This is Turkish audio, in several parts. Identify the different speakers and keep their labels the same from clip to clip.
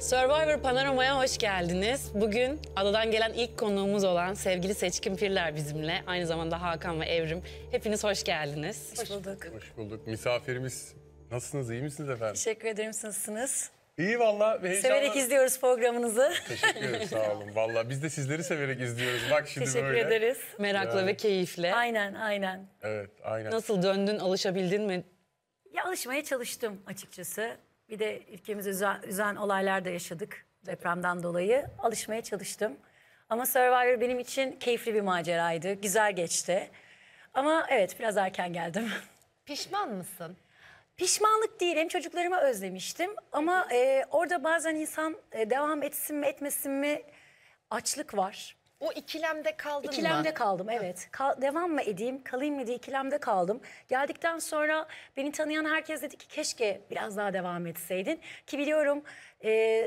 Speaker 1: Survivor Panorama'ya hoş geldiniz. Bugün adadan gelen ilk konuğumuz olan sevgili Seçkin Pirler bizimle. Aynı zamanda Hakan ve Evrim. Hepiniz hoş geldiniz.
Speaker 2: Hoş bulduk. Hoş
Speaker 3: bulduk. Misafirimiz. Nasılsınız? İyi misiniz efendim? Teşekkür
Speaker 2: ederim. Nasılsınız?
Speaker 3: İyi valla. Heyecanla... Severek
Speaker 2: izliyoruz programınızı.
Speaker 3: Teşekkür ederim sağ olun. Valla biz de sizleri severek izliyoruz. Bak şimdi Teşekkür böyle. ederiz. Merakla yani. ve
Speaker 1: keyifle. Aynen aynen.
Speaker 3: Evet aynen. Nasıl döndün
Speaker 1: alışabildin mi? Ya
Speaker 2: alışmaya çalıştım açıkçası. Bir de ülkemizi üzen, üzen olaylar da yaşadık depremden dolayı. Alışmaya çalıştım. Ama Survivor benim için keyifli bir maceraydı. Güzel geçti. Ama evet biraz erken geldim. Pişman mısın? Pişmanlık değil hem çocuklarımı özlemiştim ama e, orada bazen insan e, devam etsin mi etmesin mi açlık var. O ikilemde kaldım. ikilemde mı? kaldım evet. Kal devam mı edeyim, kalayım mı diye ikilemde kaldım. Geldikten sonra beni tanıyan herkes dedi ki keşke biraz daha devam etseydin. Ki biliyorum e,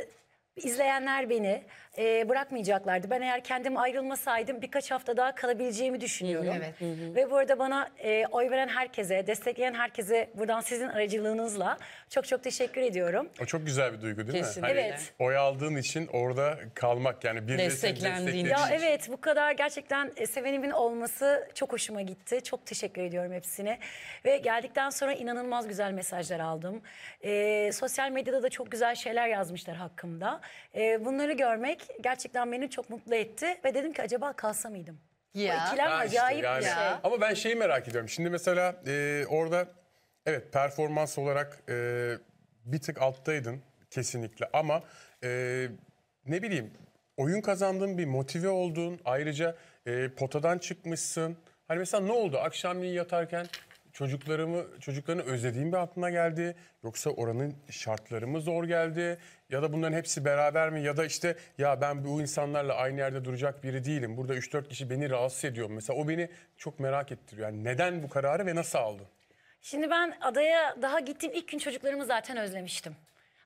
Speaker 2: izleyenler beni e, bırakmayacaklardı. Ben eğer kendim ayrılmasaydım birkaç hafta daha kalabileceğimi düşünüyorum. Evet. Ve bu arada bana e, oy veren herkese, destekleyen herkese buradan sizin aracılığınızla çok çok teşekkür ediyorum.
Speaker 3: O çok güzel bir duygu değil Kesinlikle. mi? Hani evet. Oy aldığın için orada kalmak yani bir desteklendiğin. Ya
Speaker 2: evet bu kadar gerçekten e, sevenimin olması çok hoşuma gitti. Çok teşekkür ediyorum hepsine. Ve geldikten sonra inanılmaz güzel mesajlar aldım. E, sosyal medyada da çok güzel şeyler yazmışlar hakkımda. E, bunları görmek gerçekten beni çok mutlu etti. Ve dedim ki acaba kalsa mıydım? Ya. O ikilem Ha işte yani. bir şey.
Speaker 3: Ama ben şeyi merak ediyorum. Şimdi mesela e, orada evet performans olarak e, bir tık alttaydın kesinlikle ama e, ne bileyim oyun kazandın bir motive oldun ayrıca e, potadan çıkmışsın. Hani mesela ne oldu akşamleyin yatarken çocuklarımı çocuklarını özlediğim bir aklına geldi yoksa oranın şartları mı zor geldi ya da bunların hepsi beraber mi ya da işte ya ben bu insanlarla aynı yerde duracak biri değilim. Burada 3-4 kişi beni rahatsız ediyor. Mesela o beni çok merak ettiriyor. Yani neden bu kararı ve nasıl aldın?
Speaker 2: Şimdi ben adaya daha gittim ilk gün çocuklarımı zaten özlemiştim.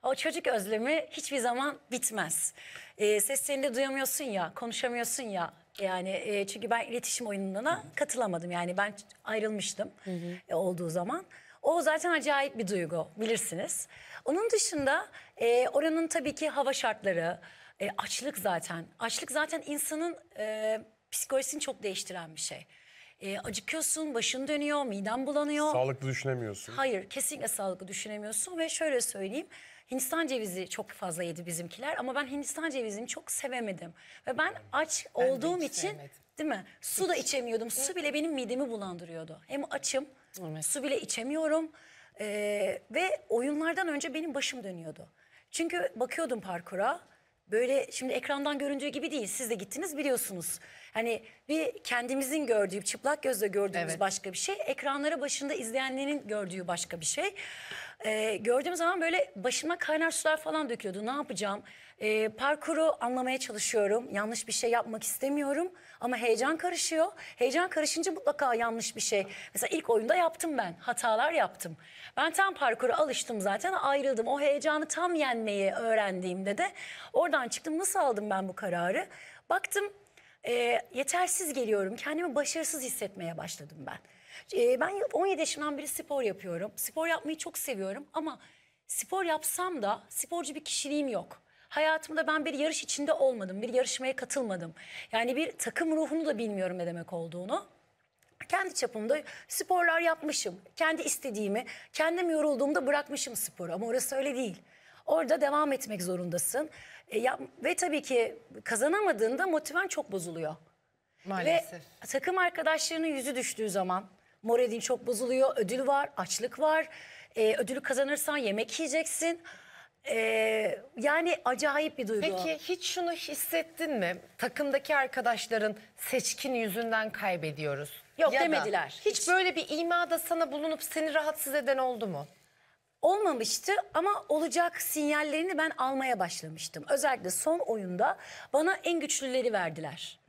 Speaker 2: O çocuk özlemi hiçbir zaman bitmez. E, ee, seslerini de duyamıyorsun ya, konuşamıyorsun ya. Yani e, çünkü ben iletişim oyununa Hı-hı. katılamadım. Yani ben ayrılmıştım E, olduğu zaman. O zaten acayip bir duygu bilirsiniz. Onun dışında e, oranın tabii ki hava şartları, e, açlık zaten. Açlık zaten insanın e, psikolojisini çok değiştiren bir şey. E, acıkıyorsun, başın dönüyor, miden bulanıyor. Sağlıklı düşünemiyorsun. Hayır, kesinlikle sağlıklı düşünemiyorsun ve şöyle söyleyeyim. Hindistan cevizi çok fazla yedi bizimkiler ama ben Hindistan cevizini çok sevemedim. Ve ben aç Ben olduğum hiç için sevmedim. değil mi? Su da içemiyordum. Su bile benim midemi bulandırıyordu. Hem açım, Evet. su bile içemiyorum. Ee, ve oyunlardan önce benim başım dönüyordu. Çünkü bakıyordum parkura böyle şimdi ekrandan göründüğü gibi değil. Siz de gittiniz biliyorsunuz. Hani bir kendimizin gördüğü, çıplak gözle gördüğümüz Evet. başka bir şey. Ekranlara başında izleyenlerin gördüğü başka bir şey. Ee, gördüğüm zaman böyle başıma kaynar sular falan döküyordu. Ne yapacağım? E, parkuru anlamaya çalışıyorum. Yanlış bir şey yapmak istemiyorum ama heyecan karışıyor. Heyecan karışınca mutlaka yanlış bir şey. Mesela ilk oyunda yaptım ben. Hatalar yaptım. Ben tam parkuru alıştım zaten ayrıldım. O heyecanı tam yenmeyi öğrendiğimde de oradan çıktım. Nasıl aldım ben bu kararı? Baktım e, yetersiz geliyorum. Kendimi başarısız hissetmeye başladım ben. E, ben 17 yaşından beri spor yapıyorum. Spor yapmayı çok seviyorum ama spor yapsam da sporcu bir kişiliğim yok hayatımda ben bir yarış içinde olmadım. Bir yarışmaya katılmadım. Yani bir takım ruhunu da bilmiyorum ne demek olduğunu. Kendi çapımda sporlar yapmışım. Kendi istediğimi, kendim yorulduğumda bırakmışım sporu ama orası öyle değil. Orada devam etmek zorundasın. E, ya, ve tabii ki kazanamadığında motiven çok bozuluyor. Maalesef. Ve takım arkadaşlarının yüzü düştüğü zaman moralin çok bozuluyor. Ödül var, açlık var. E, ödülü kazanırsan yemek yiyeceksin. Ee,
Speaker 4: yani acayip bir duygu. Peki hiç şunu hissettin mi? Takımdaki arkadaşların seçkin yüzünden kaybediyoruz. Yok Ya demediler. Hiç, hiç böyle bir imada sana bulunup seni rahatsız eden oldu mu? olmamıştı ama olacak sinyallerini
Speaker 2: ben almaya başlamıştım. Özellikle son oyunda bana en güçlüleri verdiler.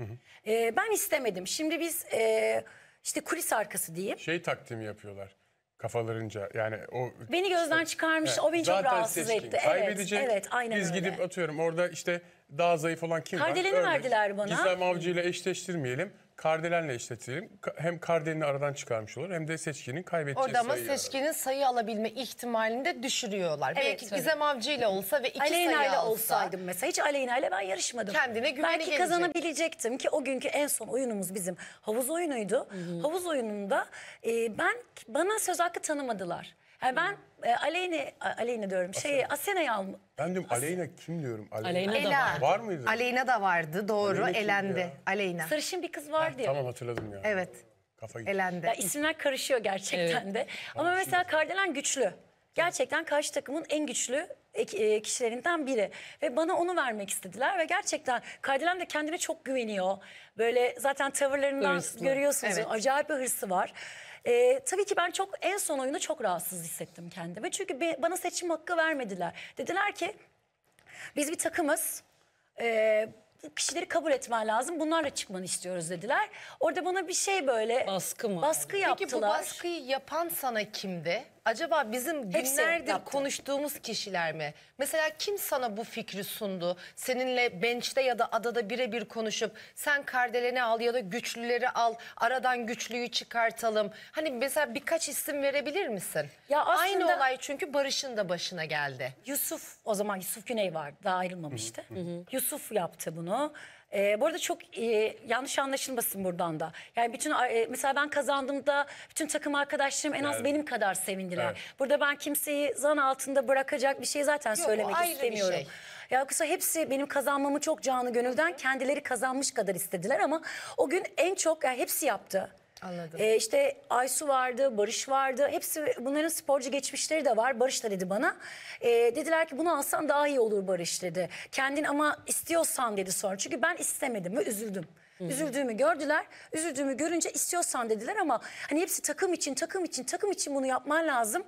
Speaker 2: Ee, ben istemedim. Şimdi biz e, işte kulis arkası diyeyim.
Speaker 3: Şey taktiğimi yapıyorlar kafalarınca yani o
Speaker 2: beni gözden çıkarmış evet, o beni çok rahatsız seçkin, etti. Kaybedecek. Evet, evet aynen Biz öyle. gidip
Speaker 3: atıyorum orada işte daha zayıf olan kim Kardelen'i var? verdiler bana. Gizem Avcı ile eşleştirmeyelim. Kardelenle işletelim. Hem Kardelen'i aradan çıkarmış olur hem de seçkinin kaybedeceği Orada ama sayıyı arar.
Speaker 4: seçkinin sayı alabilme ihtimalini de düşürüyorlar. Evet, Belki tabii. Gizem Avcı ile olsa ve iki Aleyna sayı ile alsa. olsaydım mesela hiç Aleyna ile ben yarışmadım. Kendine güveni Belki gelecek. kazanabilecektim ki o
Speaker 2: günkü en son oyunumuz bizim havuz oyunuydu. Havuz oyununda e, ben bana söz hakkı tanımadılar ben e, Aleyne, Aleyne diyorum Şey Asena'yı al.
Speaker 3: Ben diyorum Aleyna kim diyorum? Aleyna. Aleyna da var. Var mıydı? Aleyna
Speaker 4: da vardı doğru Aleyna elendi. ya? Aleyna. Sarışın bir kız vardı ya. Tamam hatırladım ya. Evet
Speaker 3: Kafa gitti. elendi.
Speaker 4: Ya isimler karışıyor gerçekten
Speaker 2: de. Ama mesela Kardelen güçlü. Gerçekten karşı takımın en güçlü e, kişilerinden biri. Ve bana onu vermek istediler ve gerçekten Kardelen de kendine çok güveniyor. Böyle zaten tavırlarından Hırslı. görüyorsunuz. Evet. Acayip bir hırsı var. E, tabii ki ben çok en son oyunu çok rahatsız hissettim kendimi. Çünkü bir, bana seçim hakkı vermediler. Dediler ki biz bir takımız. E, kişileri kabul etmen lazım. Bunlarla çıkmanı
Speaker 4: istiyoruz dediler. Orada bana bir şey böyle baskı mı? Baskı yaptılar. Peki bu baskıyı yapan sana kimdi? acaba bizim Hepsi günlerdir yaptı. konuştuğumuz kişiler mi? Mesela kim sana bu fikri sundu? Seninle bench'te ya da adada birebir konuşup sen kardeleni al ya da güçlüleri al. Aradan güçlüyü çıkartalım. Hani mesela birkaç isim verebilir misin? Ya aslında, Aynı olay çünkü Barış'ın da başına geldi. Yusuf o zaman Yusuf Güney var, daha ayrılmamıştı. Hı hı. Yusuf yaptı bunu. E, bu arada çok e,
Speaker 2: yanlış anlaşılmasın buradan da. Yani bütün e, mesela ben kazandığımda bütün takım arkadaşlarım en az Evet. benim kadar sevindiler. Evet. Burada ben kimseyi zan altında bırakacak bir şey zaten Yok, o söylemek ayrı bir istemiyorum. şey. Ya yoksa hepsi benim kazanmamı çok canı gönülden kendileri kazanmış kadar istediler ama o gün en çok yani hepsi yaptı. Anladım. E, işte Aysu vardı, Barış vardı. Hepsi bunların sporcu geçmişleri de var. Barış da dedi bana. E, dediler ki bunu alsan daha iyi olur Barış dedi. Kendin ama istiyorsan dedi sonra. Çünkü ben istemedim ve üzüldüm. Hı-hı. Üzüldüğümü gördüler. Üzüldüğümü görünce istiyorsan dediler ama hani hepsi takım için, takım için, takım için bunu yapman lazım.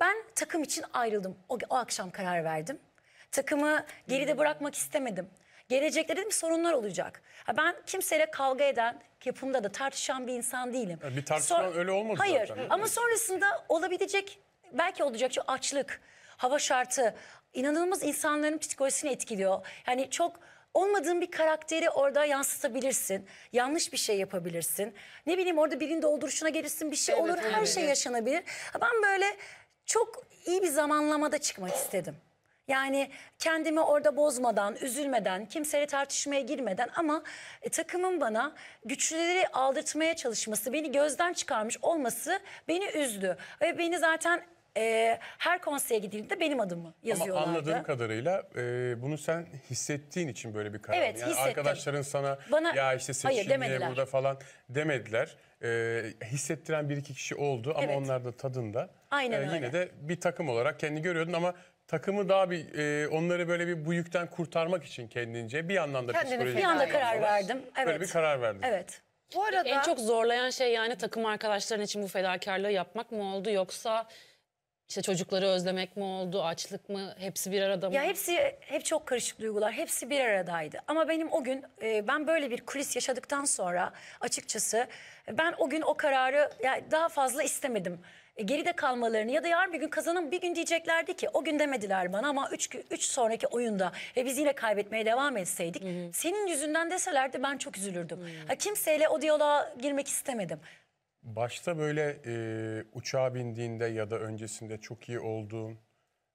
Speaker 2: Ben takım için ayrıldım. O, o akşam karar verdim. Takımı geride bırakmak istemedim. Gelecekte dedim sorunlar olacak. Ha ben kimseyle kavga eden, yapımda da tartışan bir insan değilim.
Speaker 3: Yani bir tartışma Sor- öyle olmadı Hayır zaten. ama
Speaker 2: sonrasında olabilecek, belki olacak şu açlık, hava şartı inanılmaz insanların psikolojisini etkiliyor. Yani çok olmadığın bir karakteri orada yansıtabilirsin. Yanlış bir şey yapabilirsin. Ne bileyim orada birinin dolduruşuna gelirsin bir şey olur. her şey yaşanabilir. Ben böyle çok iyi bir zamanlamada çıkmak istedim. Yani kendimi orada bozmadan, üzülmeden, kimseyle tartışmaya girmeden ama e, takımın bana güçlüleri aldırtmaya çalışması, beni gözden çıkarmış olması beni üzdü. Ve beni zaten e, her konseye gidildiğinde benim adımı yazıyorlardı. Ama anladığım
Speaker 3: kadarıyla e, bunu sen hissettiğin için böyle bir karar. Evet yani Arkadaşların sana Bana, ya işte seçimde burada falan demediler. E, hissettiren bir iki kişi oldu ama evet. onlar da tadında. Aynen e, yine öyle. de bir takım olarak kendi görüyordun ama takımı daha bir e, onları böyle bir bu yükten kurtarmak için kendince bir yandan da Kendini bir anda karar verdim. Evet. Böyle bir karar verdim.
Speaker 1: Evet. Bu arada En çok zorlayan şey yani takım arkadaşların için bu fedakarlığı yapmak mı oldu yoksa işte çocukları özlemek mi oldu, açlık mı, hepsi bir arada mı? ya hepsi
Speaker 2: hep çok karışık duygular. Hepsi bir aradaydı. Ama benim o gün e, ben böyle bir kulis yaşadıktan sonra açıkçası ben o gün o kararı yani daha fazla istemedim. E, geride kalmalarını ya da yarın bir gün kazanın bir gün diyeceklerdi ki o gün demediler bana ama 3 üç sonraki oyunda ve biz yine kaybetmeye devam etseydik hı hı. senin yüzünden deselerdi ben çok üzülürdüm. Hı. Ha, kimseyle o diyaloğa girmek istemedim.
Speaker 3: Başta böyle e, uçağa bindiğinde ya da öncesinde çok iyi olduğun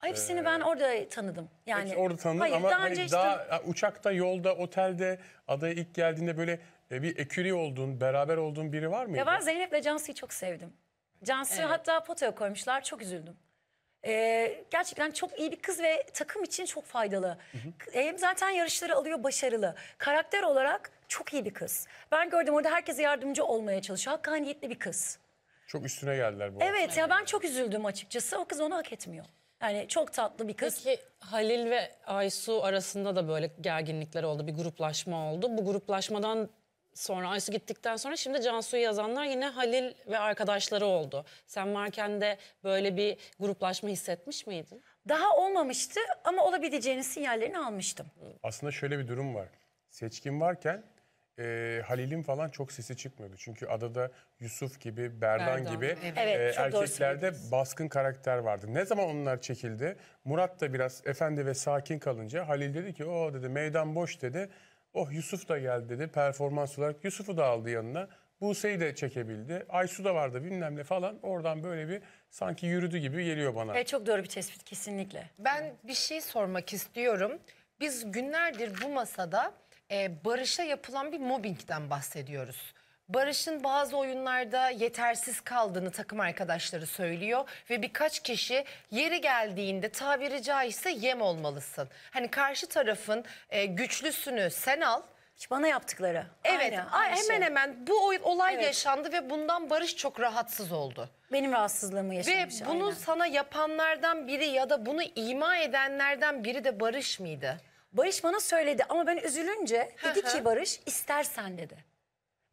Speaker 2: Hepsini ee, ben orada tanıdım. Yani hepsi orada tanıdın hayır, ama daha, hani işte...
Speaker 3: uçakta, yolda, otelde, adaya ilk geldiğinde böyle e, bir eküri olduğun, beraber olduğun biri var mıydı? Ya ben
Speaker 2: Zeynep'le Cansu'yu çok sevdim. Cansu'yu Evet. hatta potaya koymuşlar. Çok üzüldüm. Ee, gerçekten çok iyi bir kız ve takım için çok faydalı. Hem zaten yarışları alıyor başarılı. Karakter olarak çok iyi bir kız. Ben gördüm orada herkese yardımcı olmaya çalışıyor. Hakkaniyetli bir kız.
Speaker 3: Çok üstüne geldiler bu. Evet
Speaker 2: ya ben çok üzüldüm açıkçası. O kız onu hak etmiyor. Yani çok tatlı bir kız. Peki
Speaker 1: Halil ve Aysu arasında da böyle gerginlikler oldu, bir gruplaşma oldu. Bu gruplaşmadan sonra Aysu gittikten sonra şimdi Cansu'yu yazanlar yine Halil ve arkadaşları oldu. Sen varken de böyle bir gruplaşma hissetmiş miydin? Daha olmamıştı ama olabileceğini
Speaker 2: sinyallerini almıştım.
Speaker 3: Aslında şöyle bir durum var. Seçkin varken e, Halil'in falan çok sesi çıkmıyordu. Çünkü adada Yusuf gibi, Berdan, Berdan. gibi evet. E, evet, erkeklerde baskın karakter vardı. Ne zaman onlar çekildi? Murat da biraz efendi ve sakin kalınca Halil dedi ki o dedi meydan boş dedi. Oh Yusuf da geldi dedi performans olarak. Yusuf'u da aldı yanına. Buse'yi de çekebildi. Aysu da vardı bilmem ne falan. Oradan böyle bir sanki yürüdü gibi geliyor bana. Evet
Speaker 4: çok doğru bir tespit kesinlikle. Ben bir şey sormak istiyorum. Biz günlerdir bu masada e, Barış'a yapılan bir mobbingden bahsediyoruz. Barış'ın bazı oyunlarda yetersiz kaldığını takım arkadaşları söylüyor ve birkaç kişi yeri geldiğinde tabiri caizse yem olmalısın. Hani karşı tarafın e, güçlüsünü sen al. Bana yaptıkları. Evet Aynen, a- hemen şey. hemen bu olay Evet. yaşandı ve bundan Barış çok rahatsız oldu. Benim rahatsızlığımı Ve bunu aynen. sana yapanlardan biri ya da bunu ima edenlerden biri de Barış mıydı? Barış bana söyledi ama ben üzülünce dedi ki Barış istersen dedi.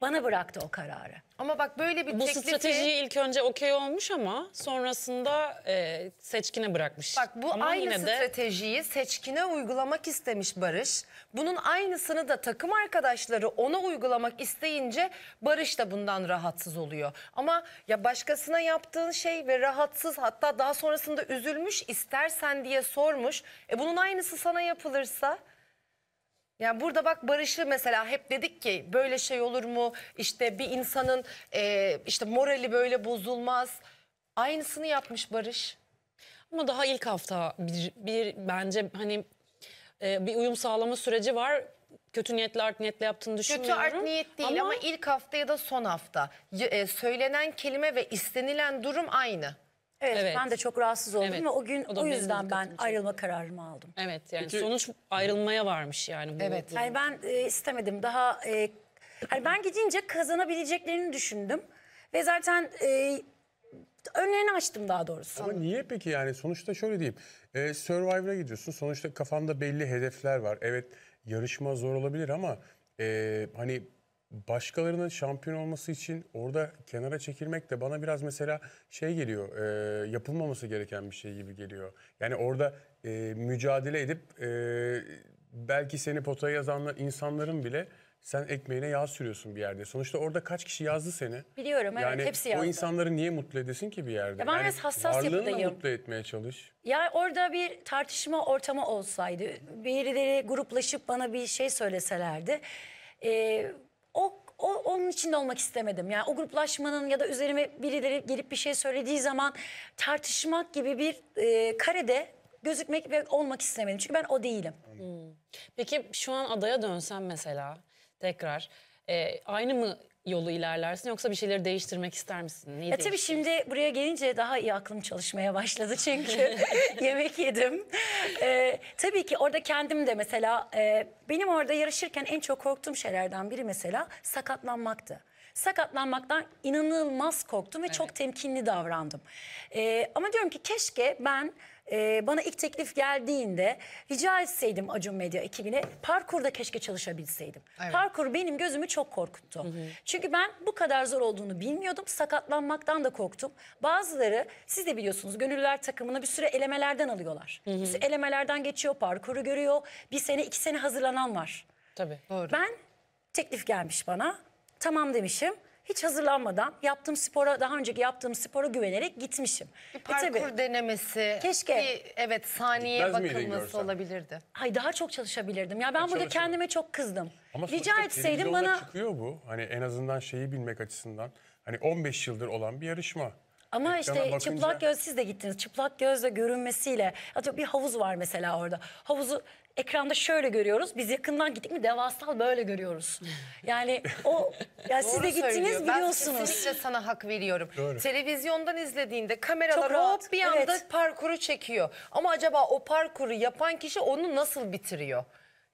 Speaker 2: Bana bıraktı o kararı.
Speaker 1: Ama bak böyle bir Bu teklifi... stratejiyi ilk önce okey olmuş ama sonrasında e, seçkine bırakmış. Bak bu ama aynı stratejiyi
Speaker 4: de... seçkine uygulamak istemiş Barış. Bunun aynısını da takım arkadaşları ona uygulamak isteyince Barış da bundan rahatsız oluyor. Ama ya başkasına yaptığın şey ve rahatsız hatta daha sonrasında üzülmüş istersen diye sormuş. E bunun aynısı sana yapılırsa... Yani burada bak barışlı mesela hep dedik ki böyle şey olur mu? İşte bir insanın e, işte morali böyle bozulmaz. Aynısını yapmış Barış. Ama daha ilk hafta bir, bir bence hani
Speaker 1: e, bir uyum sağlama süreci var. Kötü niyetle art niyetle yaptığını Kötü art niyet
Speaker 4: değil ama, ilk hafta ya da son hafta. e, söylenen kelime ve istenilen durum aynı.
Speaker 2: Evet, Evet. ben de çok rahatsız oldum Evet, ve o gün o o, yüzden ben dikkatimi
Speaker 4: çekti. ayrılma kararımı aldım. Evet
Speaker 1: yani Peki- sonuç ayrılmaya varmış yani. Bu, Evet. bu- Yani ben e, istemedim daha e,
Speaker 2: hani ben gidince kazanabileceklerini düşündüm ve zaten e, önlerini açtım daha doğrusu. Ama
Speaker 3: niye peki yani sonuçta şöyle diyeyim. Ee, Survivor'a gidiyorsun sonuçta kafanda belli hedefler var. Evet yarışma zor olabilir ama e, hani başkalarının şampiyon olması için orada kenara çekilmek de bana biraz mesela şey geliyor, e, yapılmaması gereken bir şey gibi geliyor. Yani orada e, mücadele edip e, belki seni potaya yazanlar insanların bile sen ekmeğine yağ sürüyorsun bir yerde. Sonuçta orada kaç kişi yazdı seni?
Speaker 2: Biliyorum evet yani hepsi yazdı. O
Speaker 3: insanları niye mutlu edesin ki bir yerde? Ya ben yani biraz hassas yapıdayım. mutlu etmeye çalış.
Speaker 2: Ya orada bir tartışma ortamı olsaydı, birileri gruplaşıp bana bir şey söyleselerdi... Ee, o, o onun içinde olmak istemedim. Yani o gruplaşmanın ya da üzerime birileri gelip bir şey söylediği zaman tartışmak gibi bir e, karede gözükmek ve olmak istemedim. Çünkü ben o değilim. Hmm.
Speaker 1: Peki şu an adaya dönsem mesela tekrar e, aynı mı yolu ilerlersin yoksa bir şeyleri değiştirmek ister misin? Neyi ya e, tabii şimdi buraya gelince
Speaker 2: daha iyi aklım çalışmaya başladı çünkü
Speaker 1: yemek yedim. Ee, tabii
Speaker 2: ki orada kendim de mesela e, benim orada yarışırken en çok korktuğum şeylerden biri mesela sakatlanmaktı sakatlanmaktan inanılmaz korktum ve evet. çok temkinli davrandım. Ee, ama diyorum ki keşke ben e, bana ilk teklif geldiğinde rica etseydim Acun Medya ekibine parkurda keşke çalışabilseydim. Evet. Parkur benim gözümü çok korkuttu. Hı hı. Çünkü ben bu kadar zor olduğunu bilmiyordum. Sakatlanmaktan da korktum. Bazıları siz de biliyorsunuz gönüllüler takımına bir süre elemelerden alıyorlar. Hı hı. Bir süre elemelerden geçiyor, parkuru görüyor. Bir sene iki sene hazırlanan var. Tabii. Doğru. Ben teklif gelmiş bana. Tamam demişim hiç hazırlanmadan yaptığım spora daha önceki yaptığım spora güvenerek gitmişim. Bir e, parkur tabii, denemesi. Keşke. Bir, evet saniye bakılması olabilirdi. Ay daha çok çalışabilirdim. Ya ben Çok burada kendime çok kızdım. Ama Rica sonuçta etseydim televizyonda bana
Speaker 3: çıkıyor bu. Hani en azından şeyi bilmek açısından. Hani 15 yıldır olan bir yarışma.
Speaker 2: Ama Ekrana işte bakınca- çıplak göz siz de gittiniz. Çıplak gözle görünmesiyle. Atıyorum bir havuz var mesela orada. Havuzu ekranda şöyle görüyoruz. Biz yakından gittik mi devasal böyle görüyoruz. Yani
Speaker 4: o yani siz de gittiniz biliyorsunuz. Ben kesinlikle sana hak veriyorum. Doğru. Televizyondan izlediğinde kameralar hop bir anda evet. parkuru çekiyor. Ama acaba o parkuru yapan kişi onu nasıl bitiriyor?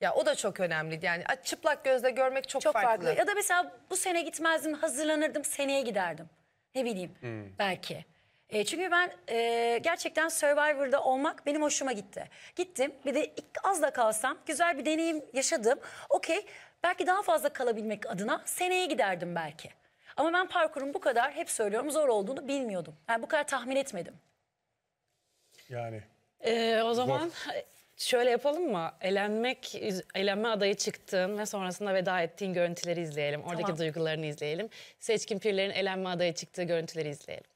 Speaker 4: Ya o da çok önemli. Yani çıplak gözle görmek çok, çok farklı. farklı. Ya da mesela bu sene gitmezdim, hazırlanırdım, seneye giderdim. Ne bileyim hmm. belki.
Speaker 2: E, çünkü ben e, gerçekten Survivor'da olmak benim hoşuma gitti. Gittim bir de ilk az da kalsam güzel bir deneyim yaşadım. Okey belki daha fazla kalabilmek adına seneye giderdim belki. Ama ben parkurun bu kadar hep söylüyorum zor olduğunu bilmiyordum. Yani bu kadar
Speaker 1: tahmin etmedim. Yani. Ee, o zaman zor. şöyle yapalım mı? Elenmek, elenme adayı çıktığın ve sonrasında veda ettiğin görüntüleri izleyelim. Oradaki tamam. duygularını izleyelim. Seçkin Pirler'in elenme adayı çıktığı görüntüleri izleyelim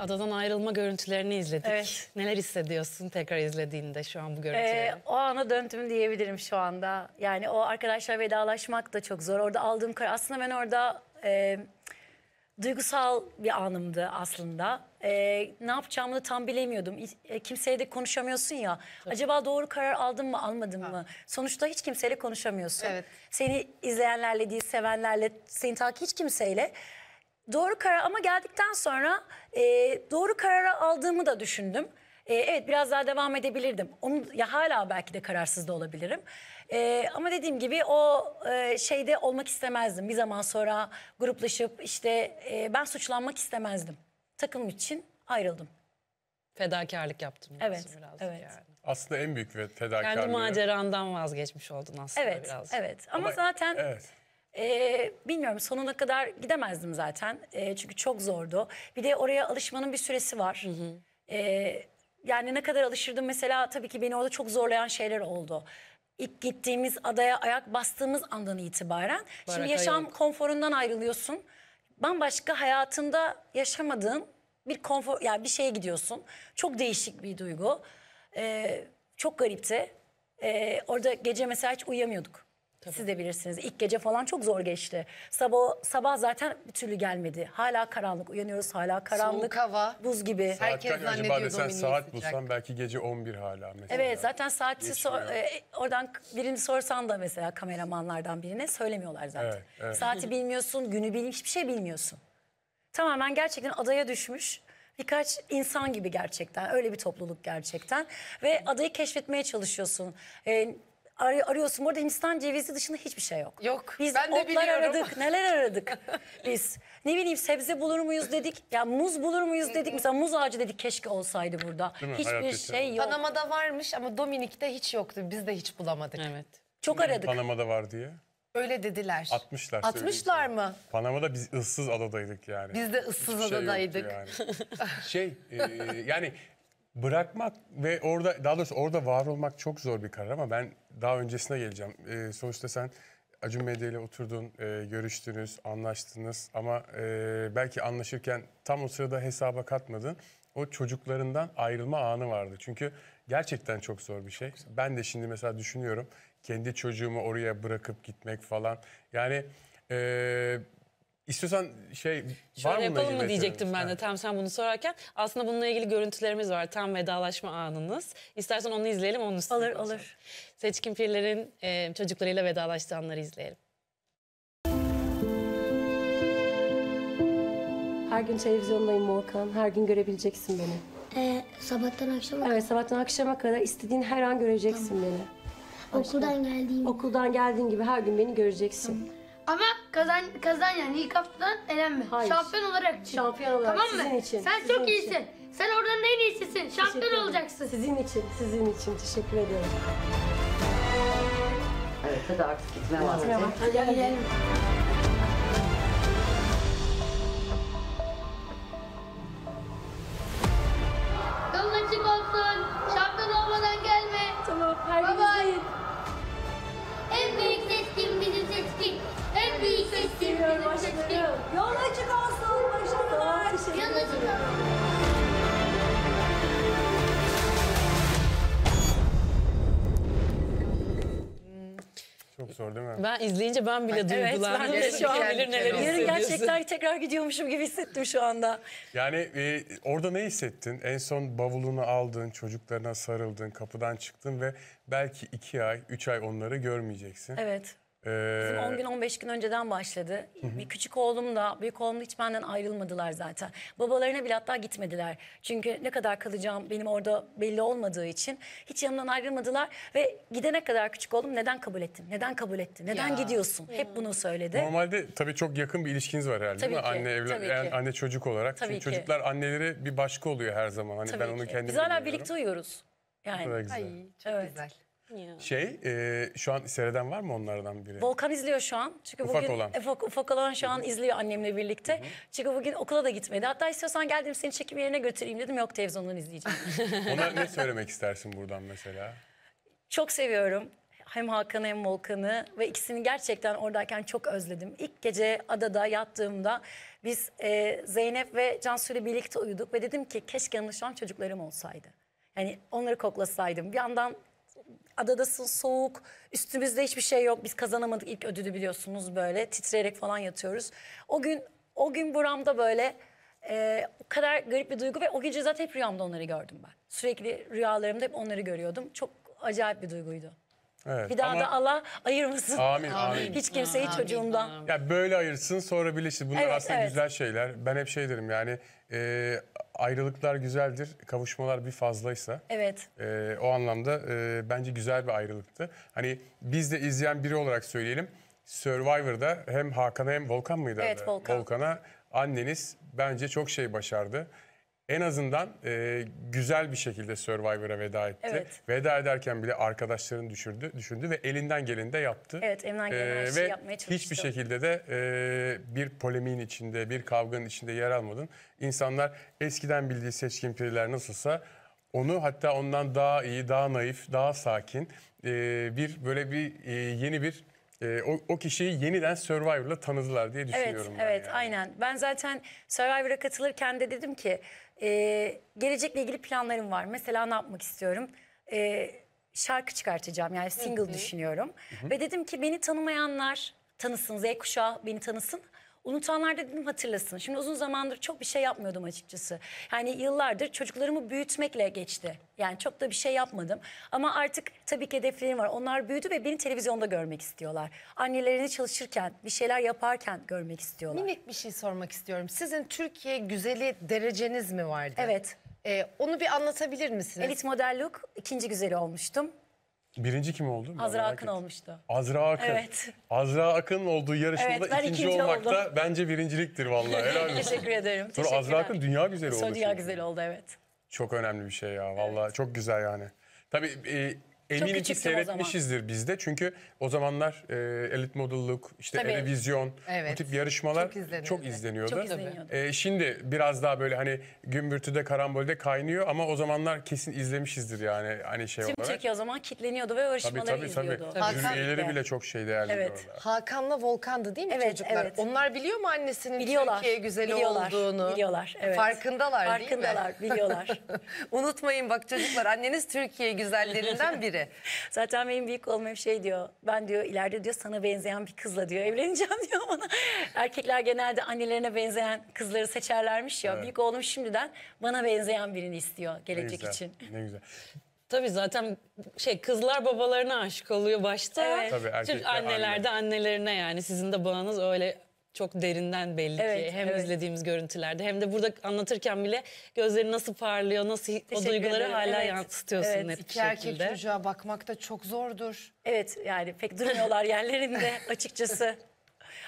Speaker 1: adadan ayrılma görüntülerini izledik. Evet. Neler hissediyorsun tekrar izlediğinde şu an bu ee, görüntüleri? Ee,
Speaker 2: o ana döndüm diyebilirim şu anda. Yani o arkadaşlar vedalaşmak da çok zor. Orada aldığım karar... Aslında ben orada... E, duygusal bir anımdı aslında. Ee, ne yapacağımı da tam bilemiyordum. E, kimseyle de konuşamıyorsun ya. Tabii. Acaba doğru karar aldım mı almadım ha. mı? Sonuçta hiç kimseyle konuşamıyorsun. Evet. Seni izleyenlerle değil sevenlerle, seni takip hiç kimseyle doğru karar ama geldikten sonra e, doğru kararı aldığımı da düşündüm. E, evet biraz daha devam edebilirdim. Onu ya hala belki de kararsız da olabilirim. E, ama dediğim gibi o e, şeyde olmak istemezdim. Bir zaman sonra gruplaşıp işte e, ben suçlanmak istemezdim. Takım için ayrıldım. Fedakarlık yaptım. Evet. Biraz evet. Yani.
Speaker 3: Aslında en büyük fedakarlık. Kendi
Speaker 2: macerandan
Speaker 1: vazgeçmiş oldun
Speaker 2: aslında evet, biraz. Evet. Ama, ama zaten... Evet. Ee, bilmiyorum sonuna kadar gidemezdim zaten. Ee, çünkü çok zordu. Bir de oraya alışmanın bir süresi var. Ee, yani ne kadar alışırdım mesela tabii ki beni orada çok zorlayan şeyler oldu. İlk gittiğimiz adaya ayak bastığımız andan itibaren. Baraka şimdi yaşam yok. konforundan ayrılıyorsun. Bambaşka hayatında yaşamadığın bir konfor yani bir şeye gidiyorsun. Çok değişik bir duygu. Ee, çok garipti. Ee, orada gece mesela hiç uyuyamıyorduk. Tabii. Siz de bilirsiniz. İlk gece falan çok zor geçti. Sabah sabah zaten bir türlü gelmedi. Hala karanlık. Uyanıyoruz hala karanlık. Soğuk hava. Buz gibi. Herkes kaç acaba zannediyor desen Dominik'i saat sıcak. bulsan
Speaker 3: belki gece 11 hala mesela. Evet
Speaker 2: zaten saati sor- e, oradan birini sorsan da mesela kameramanlardan birine söylemiyorlar zaten. Evet, evet. Saati bilmiyorsun, günü bilmiyorsun, hiçbir şey bilmiyorsun. Tamamen gerçekten adaya düşmüş birkaç insan gibi gerçekten. Öyle bir topluluk gerçekten. Ve adayı keşfetmeye çalışıyorsun. E, ar arıyorsun. Burada Hindistan cevizi dışında hiçbir şey yok. Yok. Biz ben otlar de biliyorum. aradık, neler aradık biz. Ne bileyim sebze bulur
Speaker 4: muyuz dedik. Ya muz bulur muyuz dedik. Mesela muz ağacı dedik keşke olsaydı burada. Hiçbir Hayat şey yeter. yok. Panama'da varmış ama Dominik'te hiç yoktu. Biz de hiç bulamadık. Evet.
Speaker 3: Çok aradık. Panama'da var diye.
Speaker 4: Öyle dediler. 60'lar. 60'lar mı?
Speaker 3: Panama'da biz ıssız adadaydık yani. Biz de ıssız Hiçbir şey adadaydık. Şey, yani. şey e, e yani bırakmak ve orada daha doğrusu orada var olmak çok zor bir karar ama ben daha öncesine geleceğim. Ee, sonuçta sen Acun Medya ile oturdun, e, görüştünüz, anlaştınız ama e, belki anlaşırken tam o sırada hesaba katmadın. O çocuklarından ayrılma anı vardı. Çünkü gerçekten çok zor bir şey. Ben de şimdi mesela düşünüyorum kendi çocuğumu oraya bırakıp gitmek falan. Yani e, İstiyorsan şey Şöyle var mı yapalım mı diyecektim
Speaker 1: ben de tam sen bunu sorarken. Aslında bununla ilgili görüntülerimiz var. Tam vedalaşma anınız. İstersen onu izleyelim onun üstüne. Alır alır. Seçkin Pirler'in e, çocuklarıyla vedalaştığı anları izleyelim.
Speaker 2: Her gün televizyondayım Volkan. Her gün görebileceksin beni. Ee, sabahtan akşama kadar? Evet sabahtan akşama kadar istediğin her an göreceksin tamam. beni. Okuldan geldiğim Okuldan geldiğin gibi her gün beni göreceksin. Tamam. Ama kazan kazan yani ilk haftadan elenme. Hayır. Şampiyon olarak çık. Şampiyon olarak tamam sizin mı? için. Sen sizin çok için. iyisin. Sen oradan en iyisisin. Şampiyon ederim. olacaksın. Sizin için, sizin için teşekkür ediyorum. Evet hadi artık gitmeye var. Hadi gidelim.
Speaker 3: sor değil mi?
Speaker 1: Ben izleyince ben
Speaker 3: bile evet, duygulandım. Evet, ben de şu an bilir neler Yarın gerçekten
Speaker 1: tekrar gidiyormuşum gibi hissettim
Speaker 2: şu anda.
Speaker 3: Yani e, orada ne hissettin? En son bavulunu aldın, çocuklarına sarıldın, kapıdan çıktın ve belki iki ay, üç ay onları görmeyeceksin. Evet. Bizim Ee, 10 gün
Speaker 2: 15 gün önceden başladı. Bir küçük oğlum da büyük oğlum da hiç benden ayrılmadılar zaten. Babalarına bile hatta gitmediler. Çünkü ne kadar kalacağım benim orada belli olmadığı için hiç yanımdan ayrılmadılar ve gidene kadar küçük oğlum neden kabul ettin? Neden kabul ettin? Neden Ya. gidiyorsun? Hep bunu söyledi.
Speaker 3: normalde tabii çok yakın bir ilişkiniz var herhalde Tabii değil mi? ki, Anne evlat, yani anne çocuk olarak. Tabii Çünkü ki. çocuklar anneleri bir başka oluyor her zaman. Hani ben Tabii onu kendim Biz hala
Speaker 2: birlikte uyuyoruz. Yani kadar güzel. Ay çok Evet. güzel.
Speaker 3: Şey, e, şu an seyreden var mı onlardan biri?
Speaker 2: Volkan izliyor şu an. Çünkü ufak bugün, olan. Ufak, ufak olan şu an izliyor annemle birlikte. Hı hı. Çünkü bugün okula da gitmedi. Hatta istiyorsan geldim seni çekim yerine götüreyim dedim. Yok televizyondan izleyeceğim. Ona ne
Speaker 3: söylemek istersin buradan mesela?
Speaker 2: Çok seviyorum hem Hakan'ı hem Volkan'ı ve ikisini gerçekten oradayken çok özledim. İlk gece adada yattığımda biz e, Zeynep ve Cansu ile birlikte uyuduk ve dedim ki keşke yanlışan çocuklarım olsaydı. Yani onları koklasaydım. Bir yandan adadasın soğuk üstümüzde hiçbir şey yok biz kazanamadık ilk ödülü biliyorsunuz böyle titreyerek falan yatıyoruz. O gün o gün buramda böyle e, o kadar garip bir duygu ve o gece zaten hep rüyamda onları gördüm ben. Sürekli rüyalarımda hep onları görüyordum. Çok acayip bir duyguydu.
Speaker 3: Evet, bir daha ama... da
Speaker 2: Allah ayırmasın. Amin, amin. Hiç kimseyi amin, çocuğumdan.
Speaker 3: Amin. Ya böyle ayırsın sonra birleşir. Bunlar evet, aslında evet. güzel şeyler. Ben hep şey derim yani e, ayrılıklar güzeldir, kavuşmalar bir fazlaysa. Evet. E, o anlamda e, bence güzel bir ayrılıktı. Hani biz de izleyen biri olarak söyleyelim. Survivor'da hem Hakan'a hem Volkan mıydı? Evet, Volkan. Volkan'a anneniz bence çok şey başardı en azından e, güzel bir şekilde Survivor'a veda etti. Evet. Veda ederken bile arkadaşlarını düşürdü, düşündü ve elinden geleni de yaptı.
Speaker 2: Evet, elinden gelen her e, şeyi yapmaya çalıştı. Hiçbir
Speaker 3: şekilde de e, bir polemiğin içinde, bir kavganın içinde yer almadın. İnsanlar eskiden bildiği seçkin piriler nasılsa onu hatta ondan daha iyi, daha naif, daha sakin e, bir böyle bir e, yeni bir e, o, o kişiyi yeniden Survivor'la tanıdılar diye düşünüyorum. Evet, ben
Speaker 2: evet yani. aynen. Ben zaten Survivor'a katılırken de dedim ki ee, gelecekle ilgili planlarım var. Mesela ne yapmak istiyorum? Ee, şarkı çıkartacağım yani single Hı -hı. düşünüyorum. Hı -hı. Ve dedim ki beni tanımayanlar tanısın Z kuşağı beni tanısın. Unutanlar da dedim hatırlasın. Şimdi uzun zamandır çok bir şey yapmıyordum açıkçası. Yani yıllardır çocuklarımı büyütmekle geçti. Yani çok da bir şey yapmadım. Ama artık tabii ki hedeflerim var. Onlar büyüdü ve beni televizyonda görmek istiyorlar.
Speaker 4: Annelerini çalışırken, bir şeyler yaparken görmek istiyorlar. Minik bir şey sormak istiyorum. Sizin Türkiye güzeli dereceniz mi vardı? Evet. Ee, onu bir anlatabilir misiniz? Elit model look ikinci güzeli olmuştum.
Speaker 3: Birinci kim oldu? Azra merak Akın ettim. olmuştu. Azra Akın. Evet. Azra Akın'ın olduğu yarışmada Evet, ben ikinci, ikinci olmakta oldum. bence birinciliktir vallahi. Helal olsun.
Speaker 2: Teşekkür ederim. Sonra Azra Akın
Speaker 3: dünya güzeli oldu. dünya
Speaker 2: çünkü. güzel oldu evet.
Speaker 3: Çok önemli bir şey ya vallahi. Çok güzel yani. Tabii e, Eminim ki seyretmişizdir bizde Çünkü o zamanlar e, elit modelluk, işte Tabii. televizyon, bu tip yarışmalar Çok çok, izleniyordu. Çok izleniyordu. E, şimdi biraz daha böyle hani gümbürtüde, karambolde kaynıyor ama o zamanlar kesin izlemişizdir yani hani şey Tüm olarak. Türkiye
Speaker 4: o zaman kitleniyordu ve o Tabii yarışmaları tabii tabii. izliyordu. Hakan- Jüri bile
Speaker 3: çok şey değerliydi Evet.
Speaker 4: orada. Hakan'la Volkan'dı değil mi Evet, çocuklar? evet. Onlar biliyor mu annesinin Biliyorlar. Türkiye güzeli biliyorlar, olduğunu? Biliyorlar. Evet. Farkındalar, değil mi? Farkındalar, biliyorlar. Unutmayın bak çocuklar anneniz
Speaker 2: Türkiye güzellerinden biri biri. Zaten benim büyük oğlum hep şey diyor. Ben diyor ileride diyor sana benzeyen bir kızla diyor evleneceğim diyor bana. Erkekler genelde annelerine benzeyen kızları seçerlermiş ya. Evet. Büyük oğlum şimdiden bana benzeyen birini istiyor gelecek ne güzel, için.
Speaker 3: Ne güzel.
Speaker 1: Tabii zaten şey kızlar babalarına aşık oluyor başta.
Speaker 3: Evet. Tabii, Türk anneler
Speaker 2: anne.
Speaker 1: annelerine yani sizin de bağınız öyle çok derinden belli evet, ki hem evet. izlediğimiz görüntülerde hem de burada anlatırken bile gözleri nasıl parlıyor, nasıl Teşekkür o duyguları ederim. hala evet. yansıtıyorsun evet.
Speaker 4: net bir şekilde. erkek çocuğa bakmak da çok zordur. Evet yani pek durmuyorlar yerlerinde
Speaker 2: açıkçası.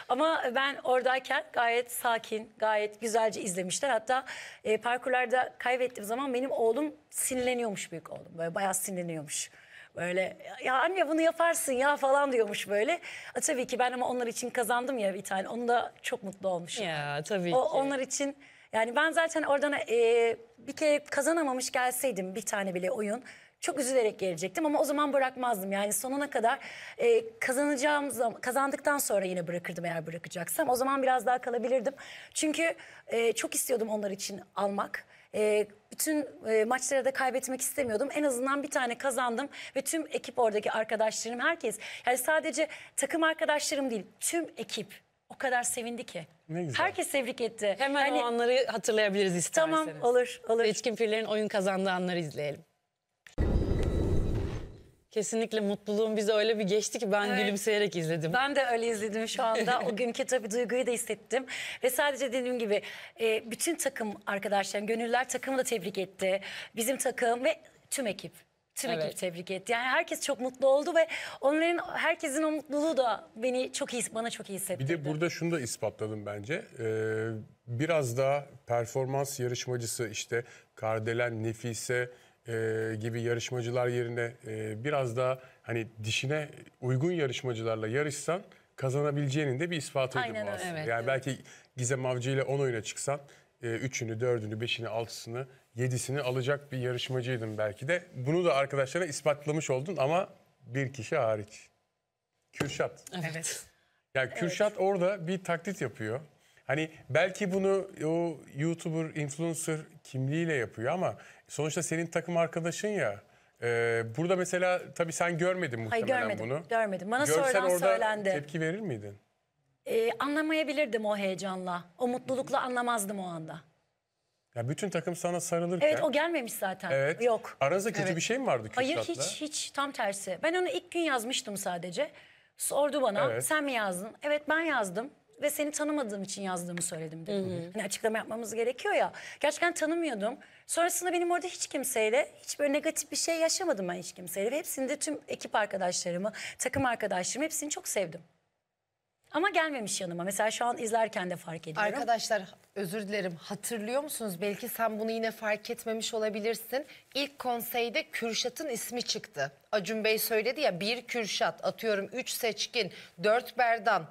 Speaker 2: Ama ben oradayken gayet sakin, gayet güzelce izlemişler. Hatta e, parkurlarda kaybettiğim zaman benim oğlum sinirleniyormuş büyük oğlum. Böyle bayağı sinirleniyormuş. Böyle ya anne bunu yaparsın ya falan diyormuş böyle. A, e, tabii ki ben ama onlar için kazandım ya bir tane. Onu da çok mutlu olmuşum. Ya tabii o, ki. Onlar için yani ben zaten oradan e, bir kere kazanamamış gelseydim bir tane bile oyun çok üzülerek gelecektim ama o zaman bırakmazdım. Yani sonuna kadar e, kazanacağım zaman, kazandıktan sonra yine bırakırdım eğer bırakacaksam. O zaman biraz daha kalabilirdim. Çünkü e, çok istiyordum onlar için almak. E, bütün e, maçlara da kaybetmek istemiyordum. En azından bir tane kazandım ve tüm ekip oradaki arkadaşlarım herkes. Yani sadece takım arkadaşlarım değil tüm ekip o kadar sevindi ki. Ne güzel. Herkes tebrik etti. Hemen yani, o anları
Speaker 1: hatırlayabiliriz isterseniz. Tamam olur olur. Seçkin Pirler'in oyun kazandığı anları izleyelim. Kesinlikle mutluluğum bizi öyle bir geçti ki ben evet. gülümseyerek izledim. Ben
Speaker 2: de öyle izledim şu anda. o günkü tabii duyguyu da hissettim. Ve sadece dediğim gibi e, bütün takım arkadaşlarım, gönüller takımı da tebrik etti. Bizim takım ve tüm ekip. Tüm evet. ekip tebrik etti. Yani herkes çok mutlu oldu ve onların herkesin o mutluluğu da beni çok iyi bana çok iyi hissettirdi. Bir de
Speaker 3: burada şunu da ispatladım bence. Ee, biraz daha performans yarışmacısı işte Kardelen, Nefise, e, gibi yarışmacılar yerine e, biraz daha hani dişine uygun yarışmacılarla yarışsan kazanabileceğinin de bir ispatıydı Aynen bu aslında. evet, yani evet. belki Gizem Avcı ile 10 oyuna çıksan e, üçünü, dördünü, beşini, altısını, yedisini alacak bir yarışmacıydın belki de. Bunu da arkadaşlara ispatlamış oldun ama bir kişi hariç. Kürşat. Evet. Yani Kürşat orada bir taklit yapıyor. Hani belki bunu o YouTuber, influencer kimliğiyle yapıyor ama sonuçta senin takım arkadaşın ya. Ee, burada mesela tabii sen görmedin muhtemelen Hayır görmedim, bunu. görmedim.
Speaker 2: Bana Görsen sorulan orada söylendi. tepki verir miydin? Ee, anlamayabilirdim o heyecanla. O mutlulukla anlamazdım o anda.
Speaker 3: Ya bütün takım sana sarılırken. Evet o
Speaker 2: gelmemiş zaten. Evet.
Speaker 3: Yok. Aranızda kötü Evet. bir şey mi vardı Hayır hiç
Speaker 2: hiç tam tersi. Ben onu ilk gün yazmıştım sadece. Sordu bana Evet. sen mi yazdın? Evet ben yazdım ve seni tanımadığım için yazdığımı söyledim dedim. Hı hı. Hani açıklama yapmamız gerekiyor ya. Gerçekten tanımıyordum. Sonrasında benim orada hiç kimseyle hiç böyle negatif bir şey yaşamadım ben hiç kimseyle. Ve hepsini tüm ekip arkadaşlarımı, takım arkadaşlarımı hepsini çok sevdim.
Speaker 4: Ama gelmemiş yanıma. Mesela şu an izlerken de fark ediyorum. Arkadaşlar özür dilerim hatırlıyor musunuz? Belki sen bunu yine fark etmemiş olabilirsin. İlk konseyde Kürşat'ın ismi çıktı. Acun Bey söyledi ya bir Kürşat atıyorum üç seçkin dört Berdan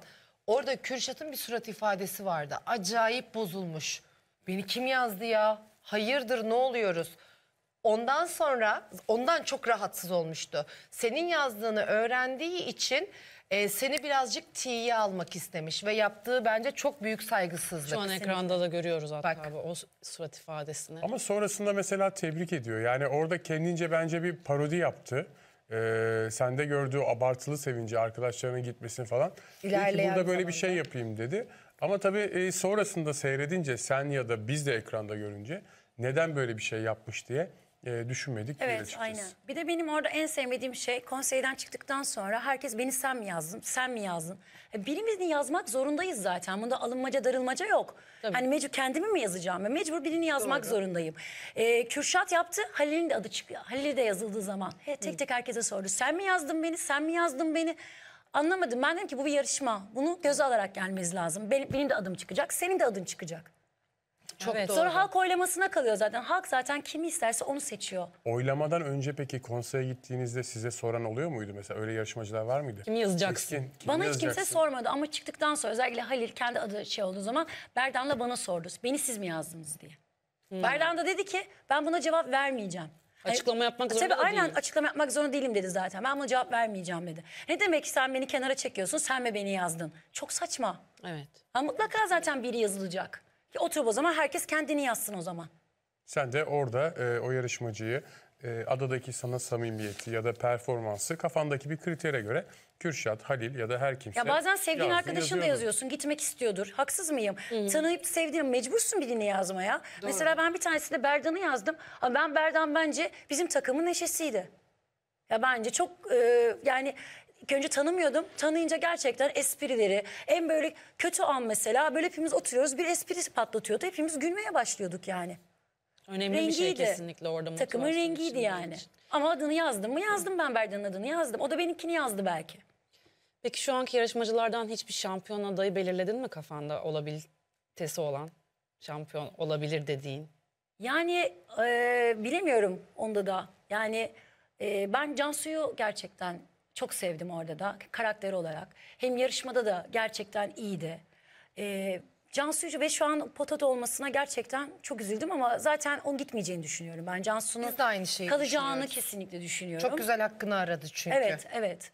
Speaker 4: Orada Kürşat'ın bir surat ifadesi vardı. Acayip bozulmuş. Beni kim yazdı ya? Hayırdır ne oluyoruz? Ondan sonra ondan çok rahatsız olmuştu. Senin yazdığını öğrendiği için e, seni birazcık tiye almak istemiş ve yaptığı bence çok büyük saygısızlık. Şu an ekranda
Speaker 1: da görüyoruz hatta Bak. abi o surat ifadesini.
Speaker 3: Ama sonrasında mesela tebrik ediyor. Yani orada kendince bence bir parodi yaptı e, sende gördüğü abartılı sevinci, arkadaşlarının gitmesini falan. İlerleyen Peki burada böyle bir şey yapayım dedi. Ama tabii e, sonrasında seyredince sen ya da biz de ekranda görünce neden böyle bir şey yapmış diye e, düşünmedik. Evet açıkçası.
Speaker 2: aynen. Bir de benim orada en sevmediğim şey konseyden çıktıktan sonra herkes beni sen mi yazdın, sen mi yazdın? E, birini yazmak zorundayız zaten. Bunda alınmaca darılmaca yok. Tabii. Hani mecbur kendimi mi yazacağım? Mecbur birini yazmak Doğru. zorundayım. E, Kürşat yaptı Halil'in de adı çıkıyor. Halil'e de yazıldığı zaman he, tek tek herkese sordu. Sen mi yazdın beni, sen mi yazdın beni? Anlamadım. Ben dedim ki bu bir yarışma. Bunu göze alarak gelmeniz lazım. Benim, benim de adım çıkacak, senin de adın çıkacak. Çok evet. doğru. Sonra halk oylamasına kalıyor zaten. Halk zaten kimi isterse onu seçiyor.
Speaker 3: Oylamadan önce peki konseye gittiğinizde size soran oluyor muydu mesela? Öyle yarışmacılar var mıydı? Kimi yazacaksın? Keskin, kimi bana yazacaksın? hiç kimse
Speaker 2: sormadı ama çıktıktan sonra özellikle Halil kendi adı şey olduğu zaman Berdan da bana sordu. Beni siz mi yazdınız diye. Hmm. Berdan da dedi ki ben buna cevap vermeyeceğim.
Speaker 1: E, açıklama yapmak zorunda Tabii aynen
Speaker 2: değil. açıklama yapmak zorunda değilim dedi zaten. Ben buna cevap vermeyeceğim dedi. Ne demek ki sen beni kenara çekiyorsun, sen mi beni yazdın? Çok saçma. Evet. Ha, mutlaka zaten biri yazılacak. Oturup o zaman herkes kendini yazsın o zaman.
Speaker 3: Sen de orada e, o yarışmacıyı e, adadaki sana samimiyeti ya da performansı kafandaki bir kritere göre Kürşat, Halil ya da her kimse. Ya bazen sevdiğin arkadaşın da yazıyorsun.
Speaker 2: Gitmek istiyordur. Haksız mıyım? Tanıyıp sevdiğin mecbursun birini yazmaya. Mesela ben bir tanesinde Berdan'ı yazdım. Ama ben Berdan bence bizim takımın neşesiydi. Ya bence çok e, yani ilk önce tanımıyordum. Tanıyınca gerçekten esprileri en böyle kötü an mesela böyle hepimiz oturuyoruz bir espri patlatıyordu. Hepimiz gülmeye başlıyorduk yani.
Speaker 1: Önemli bir şey kesinlikle orada Takımın motivasyon
Speaker 2: için, rengiydi yani. Ama adını
Speaker 1: yazdım mı yazdım ben Berdan'ın adını yazdım. O da benimkini yazdı belki. Peki şu anki yarışmacılardan hiçbir şampiyon adayı belirledin mi kafanda olabilitesi olan? Şampiyon olabilir dediğin.
Speaker 2: Yani e, bilemiyorum onda da. Yani e, ben Cansu'yu gerçekten çok sevdim orada da karakter olarak. Hem yarışmada da gerçekten iyiydi. Ee, Cansu'yu ve şu an potada olmasına gerçekten çok üzüldüm ama zaten o gitmeyeceğini düşünüyorum. Ben Cansu'nun aynı şeyi kalacağını
Speaker 4: kesinlikle düşünüyorum. Çok güzel hakkını aradı
Speaker 2: çünkü. Evet, evet.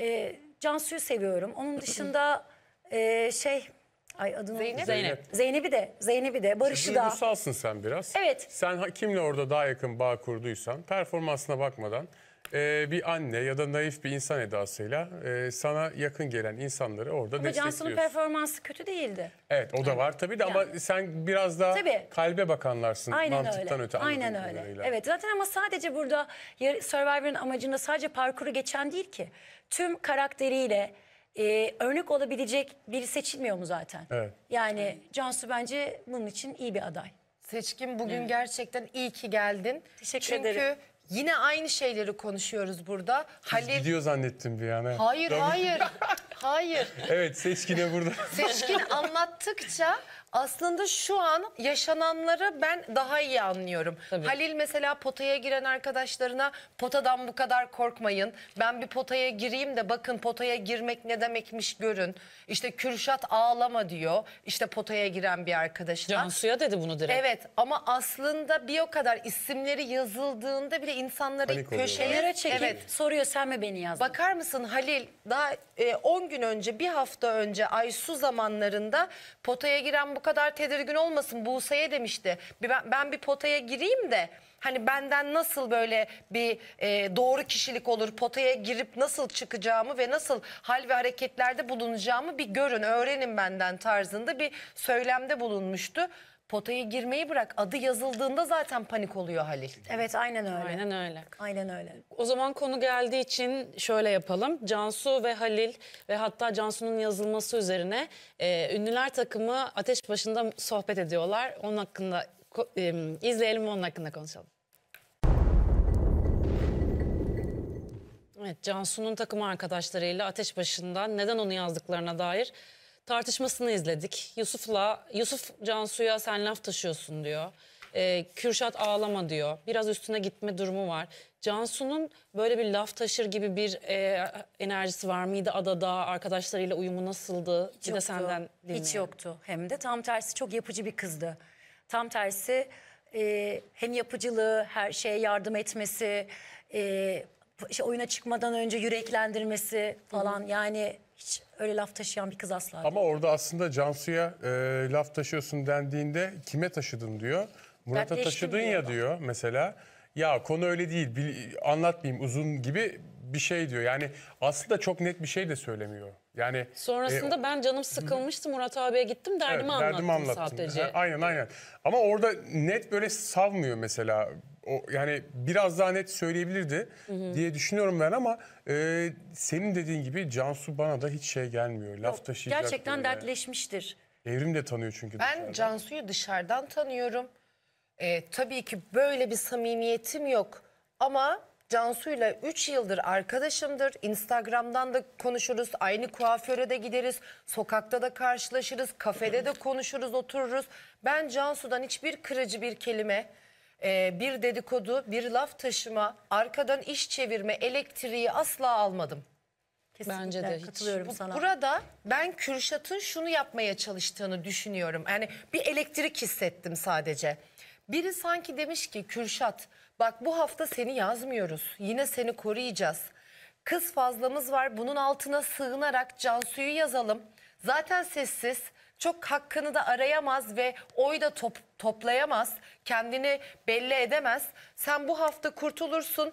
Speaker 2: Ee, Cansu'yu seviyorum. Onun dışında e, şey... Ay adını Zeynep. Zeynep. Zeynep'i de, Zeynep'i de, Barış'ı da.
Speaker 3: Duygusalsın sen biraz. Evet. Sen kimle orada daha yakın bağ kurduysan performansına bakmadan e, bir anne ya da naif bir insan edasıyla e, sana yakın gelen insanları orada Ama destekliyorsun. Cansu'nun
Speaker 2: performansı kötü değildi.
Speaker 3: Evet o da var tabii de ama sen biraz daha Tabii. kalbe bakanlarsın Aynen mantıktan öyle. öte. Aynen öyle. kadarıyla. Evet
Speaker 2: zaten ama sadece burada yar- Survivor'ın amacında sadece parkuru geçen değil ki. Tüm karakteriyle e, örnek olabilecek biri seçilmiyor mu zaten? Evet. Yani Cansu bence bunun için iyi bir
Speaker 4: aday. Seçkin bugün gerçekten iyi ki geldin. Teşekkür Çünkü ederim. Yine aynı şeyleri konuşuyoruz burada. Halil... Gidiyor
Speaker 3: zannettim bir yana. Hayır, hayır. hayır. Evet, Seçkin'e burada. Seçkin
Speaker 4: anlattıkça aslında şu an yaşananları ben daha iyi anlıyorum. Tabii. Halil mesela potaya giren arkadaşlarına potadan bu kadar korkmayın. Ben bir potaya gireyim de bakın potaya girmek ne demekmiş görün. İşte Kürşat ağlama diyor. İşte potaya giren bir arkadaşına. Cansu'ya dedi bunu direkt. Evet ama aslında bir o kadar isimleri yazıldığında bile insanları köşelere çekip evet. soruyor sen mi beni yazdın? Bakar mısın Halil daha 10 e, gün önce bir hafta önce Aysu zamanlarında potaya giren bu kadar tedirgin olmasın. Buse'ye demişti. Ben, ben bir potaya gireyim de hani benden nasıl böyle bir e, doğru kişilik olur potaya girip nasıl çıkacağımı ve nasıl hal ve hareketlerde bulunacağımı bir görün öğrenin benden tarzında bir söylemde bulunmuştu potaya girmeyi bırak adı yazıldığında zaten panik oluyor Halil. Evet aynen öyle. Aynen öyle.
Speaker 2: Aynen öyle.
Speaker 1: O zaman konu geldiği için şöyle yapalım. Cansu ve Halil ve hatta Cansu'nun yazılması üzerine e, ünlüler takımı ateş başında sohbet ediyorlar. Onun hakkında e, izleyelim ve onun hakkında konuşalım. Evet Cansu'nun takım arkadaşlarıyla ateş başında neden onu yazdıklarına dair tartışmasını izledik. Yusuf'la, Yusuf Cansu'ya sen laf taşıyorsun diyor. Ee, Kürşat ağlama diyor. Biraz üstüne gitme durumu var. Cansu'nun böyle bir laf taşır gibi bir e, enerjisi var mıydı adada? Arkadaşlarıyla uyumu nasıldı? Hiç bir yoktu. de senden dinleyelim. Hiç yoktu. Hem de tam tersi çok yapıcı bir kızdı.
Speaker 2: Tam tersi e, hem yapıcılığı, her şeye yardım etmesi, e, işte oyuna çıkmadan önce yüreklendirmesi falan Hı -hı. yani hiç öyle laf taşıyan bir kız asla Ama
Speaker 3: değil. orada aslında Cansu'ya e, laf taşıyorsun dendiğinde kime taşıdın diyor. Murat'a taşıdın ya adam. diyor mesela. Ya konu öyle değil bil, anlatmayayım uzun gibi bir şey diyor. Yani aslında çok net bir şey de söylemiyor. Yani sonrasında e,
Speaker 1: ben canım sıkılmıştı Murat abiye gittim derdimi evet, derdimi anlattım, anlattım sadece. Ha,
Speaker 3: aynen aynen. Ama orada net böyle savmıyor mesela o, yani biraz daha net söyleyebilirdi hı hı. diye düşünüyorum ben ama e, senin dediğin gibi Cansu bana da hiç şey gelmiyor. Laf Yok, taşıyacak. Gerçekten böyle.
Speaker 4: dertleşmiştir.
Speaker 3: Evrim de tanıyor çünkü Ben dışarıdan.
Speaker 4: Cansu'yu dışarıdan tanıyorum. E, tabii ki böyle bir samimiyetim yok. Ama Cansu'yla 3 yıldır arkadaşımdır. Instagram'dan da konuşuruz, aynı kuaföre de gideriz, sokakta da karşılaşırız, kafede de konuşuruz, otururuz. Ben Cansu'dan hiçbir kırıcı bir kelime, ee, bir dedikodu, bir laf taşıma, arkadan iş çevirme, elektriği asla almadım. Kesinlikle Bence de katılıyorum Bu, sana. Burada ben Kürşat'ın şunu yapmaya çalıştığını düşünüyorum. Yani bir elektrik hissettim sadece. Biri sanki demiş ki Kürşat bak bu hafta seni yazmıyoruz. Yine seni koruyacağız. Kız fazlamız var bunun altına sığınarak Cansu'yu yazalım. Zaten sessiz çok hakkını da arayamaz ve oy da top, toplayamaz. Kendini belli edemez. Sen bu hafta kurtulursun.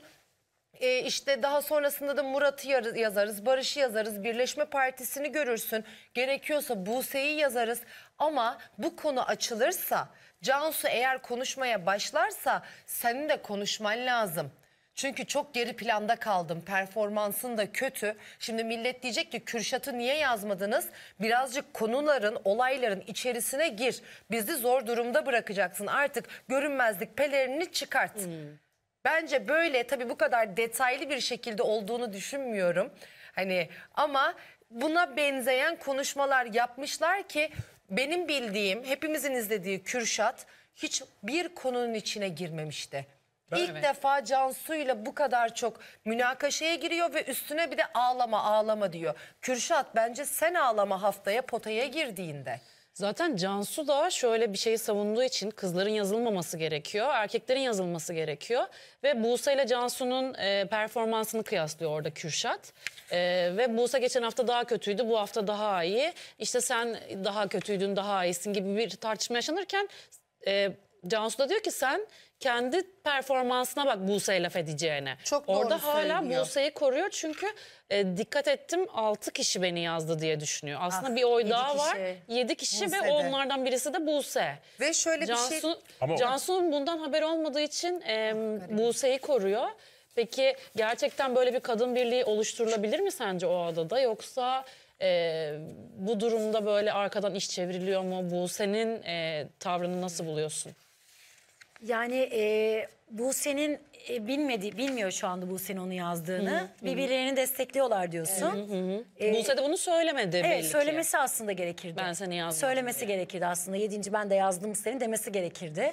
Speaker 4: Ee, işte daha sonrasında da Murat'ı yazarız, Barış'ı yazarız, Birleşme Partisi'ni görürsün. Gerekiyorsa Buse'yi yazarız. Ama bu konu açılırsa, Cansu eğer konuşmaya başlarsa senin de konuşman lazım. Çünkü çok geri planda kaldım. Performansın da kötü. Şimdi millet diyecek ki Kürşat'ı niye yazmadınız? Birazcık konuların, olayların içerisine gir. Bizi zor durumda bırakacaksın. Artık görünmezlik pelerini çıkart. Hmm. Bence böyle tabii bu kadar detaylı bir şekilde olduğunu düşünmüyorum. Hani ama buna benzeyen konuşmalar yapmışlar ki benim bildiğim, hepimizin izlediği Kürşat hiç bir konunun içine girmemişti. Ben, İlk evet. defa ile bu kadar çok münakaşaya giriyor ve üstüne bir de ağlama ağlama diyor. Kürşat bence sen ağlama haftaya potaya girdiğinde. Zaten Cansu da şöyle bir şeyi savunduğu için
Speaker 1: kızların yazılmaması gerekiyor, erkeklerin yazılması gerekiyor. Ve Buse ile Cansu'nun e, performansını kıyaslıyor orada Kürşat. E, ve Buse geçen hafta daha kötüydü, bu hafta daha iyi. İşte sen daha kötüydün, daha iyisin gibi bir tartışma yaşanırken... E, Cansu da diyor ki sen kendi performansına bak Buse'ye laf edeceğine. Çok Orada hala Buse'yi koruyor çünkü e, dikkat ettim 6 kişi beni yazdı diye düşünüyor. Aslında ah, bir oy daha kişi. var. 7 kişi Buse'de. ve onlardan birisi de Buse. Ve şöyle Cansu, bir şey... Ama... Cansu'nun bundan haber olmadığı için e, Buse'yi koruyor. Peki gerçekten böyle bir kadın birliği oluşturulabilir mi sence o adada yoksa e, bu durumda böyle arkadan iş çevriliyor mu? Bu senin e, tavrını nasıl buluyorsun?
Speaker 2: Yani e, bu senin e, bilmedi bilmiyor şu anda bu senin onu yazdığını. Birbirlerini destekliyorlar diyorsun. E, Buse de bunu söylemedi belli Evet ki. söylemesi aslında gerekirdi. Ben seni yazdım Söylemesi gerekirdi aslında. Yedinci ben de yazdım senin demesi gerekirdi.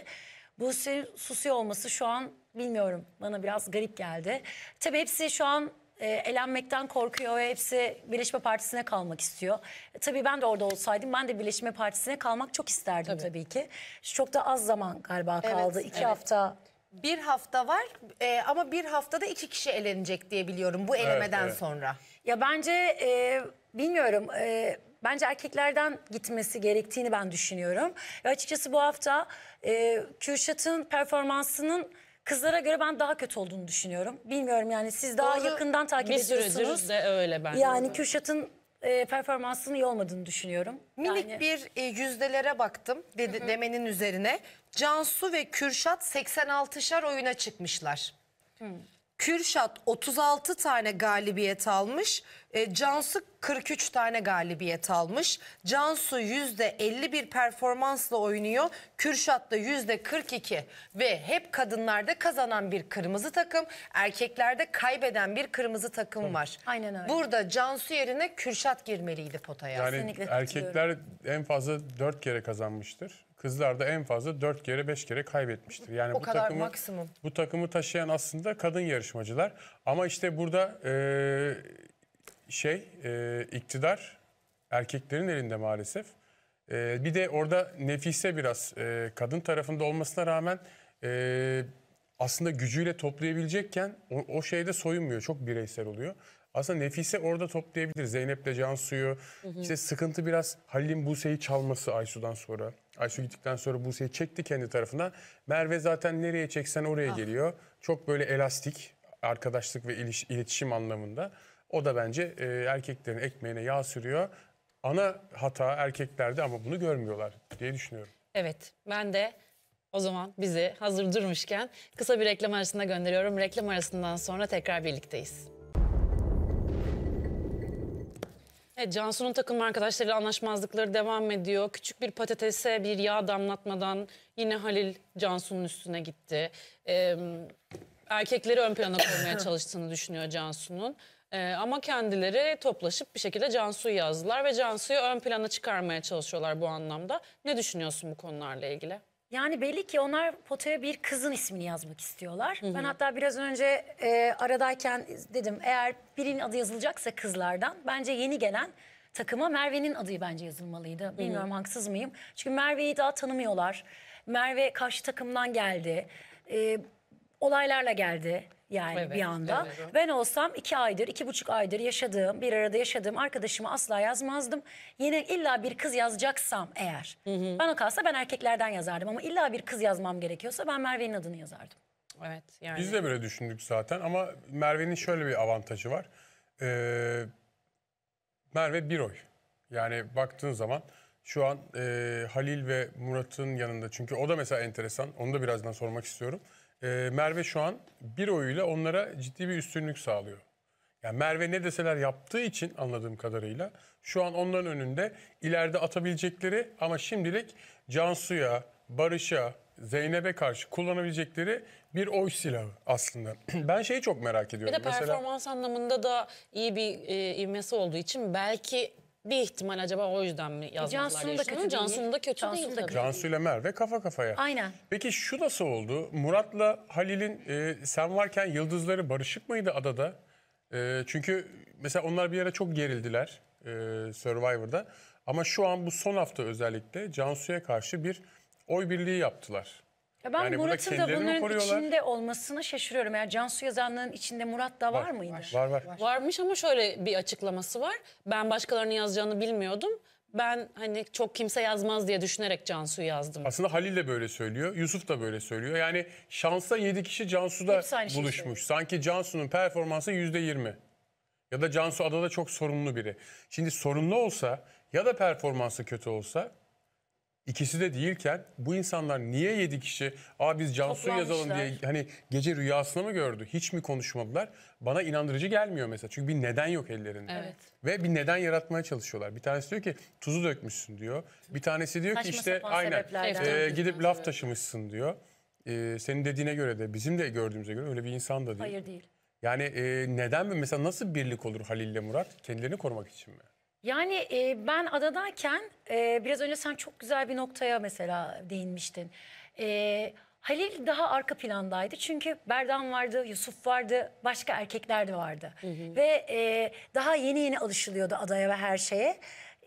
Speaker 2: Bu susuyor olması şu an bilmiyorum bana biraz garip geldi. Tabii hepsi şu an e, elenmekten korkuyor ve hepsi Birleşme Partisi'ne kalmak istiyor. E, tabii ben de orada olsaydım ben de Birleşme Partisi'ne kalmak çok isterdim tabii, tabii ki. Çok da az
Speaker 4: zaman galiba evet, kaldı. İki evet. hafta bir hafta var e, ama bir haftada iki kişi elenecek diye biliyorum bu elemeden evet, evet. sonra. Ya bence e, bilmiyorum. E,
Speaker 2: bence erkeklerden gitmesi gerektiğini ben düşünüyorum. Ve açıkçası bu hafta e, Kürşat'ın performansının kızlara göre ben daha kötü olduğunu düşünüyorum. Bilmiyorum
Speaker 4: yani siz daha Doğru. yakından takip Bir ediyorsunuz. süredir de
Speaker 1: öyle
Speaker 2: ben. Yani
Speaker 4: Kürşat'ın e, performansının iyi olmadığını düşünüyorum. Minik Yani- bir e, yüzdelere baktım dedi, demenin üzerine. Cansu ve Kürşat 86'şar oyuna çıkmışlar. Hmm. Kürşat 36 tane galibiyet almış. E, Cansu 43 tane galibiyet almış. Cansu %51 performansla oynuyor. Kürşat da %42 ve hep kadınlarda kazanan bir kırmızı takım, erkeklerde kaybeden bir kırmızı takım Tabii. var. Aynen öyle. Burada Cansu yerine Kürşat girmeliydi potaya. Yani erkekler
Speaker 3: en fazla 4 kere kazanmıştır. Kızlar da en fazla 4 kere 5 kere kaybetmiştir. Yani o bu kadar takımı maksimum. bu takımı taşıyan aslında kadın yarışmacılar. Ama işte burada e, şey e, iktidar erkeklerin elinde maalesef. E, bir de orada Nefise biraz e, kadın tarafında olmasına rağmen e, aslında gücüyle toplayabilecekken o, o şeyde soyunmuyor. Çok bireysel oluyor. Aslında Nefise orada toplayabilir. Zeynep Zeynep'le Cansu'yu. İşte sıkıntı biraz Halil'in Buse'yi çalması Aysu'dan sonra. Aysu gittikten sonra Buse'yi çekti kendi tarafına. Merve zaten nereye çeksen oraya ah. geliyor. Çok böyle elastik arkadaşlık ve iliş- iletişim anlamında. O da bence e, erkeklerin ekmeğine yağ sürüyor. Ana hata erkeklerde ama bunu görmüyorlar diye düşünüyorum.
Speaker 1: Evet ben de o zaman bizi hazır durmuşken kısa bir reklam arasında gönderiyorum. Reklam arasından sonra tekrar birlikteyiz. Evet, Cansu'nun takım arkadaşlarıyla anlaşmazlıkları devam ediyor. Küçük bir patatese bir yağ damlatmadan yine Halil Cansu'nun üstüne gitti. Ee, erkekleri ön plana koymaya çalıştığını düşünüyor Cansu'nun. Ee, ama kendileri toplaşıp bir şekilde Cansu'yu yazdılar ve Cansu'yu ön plana çıkarmaya çalışıyorlar bu anlamda. Ne düşünüyorsun bu konularla ilgili? Yani
Speaker 2: belli ki onlar potaya bir kızın ismini yazmak istiyorlar. Hı hı. Ben hatta biraz önce e, aradayken dedim eğer birinin adı yazılacaksa kızlardan bence yeni gelen takıma Merve'nin adı bence yazılmalıydı. Bilmiyorum hı hı. haksız mıyım? Çünkü Merve'yi daha tanımıyorlar. Merve karşı takımdan geldi. E, olaylarla geldi yani Evet, bir anda. evet, Ben olsam iki aydır, iki buçuk aydır yaşadığım, bir arada yaşadığım arkadaşımı asla yazmazdım. Yine illa bir kız yazacaksam eğer, bana kalsa ben erkeklerden yazardım ama illa bir kız yazmam gerekiyorsa ben Merve'nin adını yazardım. Evet yani. Biz
Speaker 3: de böyle düşündük zaten ama Merve'nin şöyle bir avantajı var. Ee, Merve bir oy. Yani baktığın zaman şu an e, Halil ve Murat'ın yanında. Çünkü o da mesela enteresan. Onu da birazdan sormak istiyorum e, Merve şu an bir oyuyla onlara ciddi bir üstünlük sağlıyor. Yani Merve ne deseler yaptığı için anladığım kadarıyla şu an onların önünde ileride atabilecekleri ama şimdilik Cansu'ya, Barış'a, Zeynep'e karşı kullanabilecekleri bir oy silahı aslında. ben şeyi çok merak ediyorum. Bir de performans
Speaker 1: Mesela... anlamında da iyi bir e, ivmesi olduğu için belki bir ihtimal acaba o yüzden mi yazmadılar Cansu'nun da kötü Cansu'nun da kötü
Speaker 3: Cansu'nun değil Cansu ile Merve kafa kafaya. Aynen. Peki şu nasıl oldu? Murat'la Halil'in e, sen varken yıldızları barışık mıydı adada? E, çünkü mesela onlar bir yere çok gerildiler e, Survivor'da. Ama şu an bu son hafta özellikle Cansu'ya karşı bir oy birliği yaptılar. Ya ben Yani Murat'ın da kendilerini bunların içinde
Speaker 1: olmasına şaşırıyorum. Yani Cansu yazanlığın içinde Murat da var, mıydı? Var var. Varmış ama şöyle bir açıklaması var. Ben başkalarının yazacağını bilmiyordum. Ben hani çok kimse yazmaz diye düşünerek Cansu yazdım.
Speaker 3: Aslında Halil de böyle söylüyor. Yusuf da böyle söylüyor. Yani şansa 7 kişi Cansu'da Hepsi aynı buluşmuş. Sanki Cansu'nun performansı %20. Ya da Cansu adada çok sorumlu biri. Şimdi sorumlu olsa ya da performansı kötü olsa İkisi de değilken bu insanlar niye 7 kişi aa biz cansu yazalım diye hani gece rüyasını mı gördü hiç mi konuşmadılar? Bana inandırıcı gelmiyor mesela çünkü bir neden yok ellerinde. Evet. Ve bir neden yaratmaya çalışıyorlar. Bir tanesi diyor ki tuzu dökmüşsün diyor. Bir tanesi diyor Saçma ki işte aynen e, gidip laf taşımışsın diyor. E, senin dediğine göre de bizim de gördüğümüze göre öyle bir insan da değil. Hayır değil. Yani e, neden mi mesela nasıl birlik olur Halil ile Murat kendilerini korumak için mi?
Speaker 2: Yani e, ben adadayken e, biraz önce sen çok güzel bir noktaya mesela değinmiştin. E, Halil daha arka plandaydı çünkü Berdan vardı, Yusuf vardı, başka erkekler de vardı. Hı hı. Ve e, daha yeni yeni alışılıyordu adaya ve her şeye.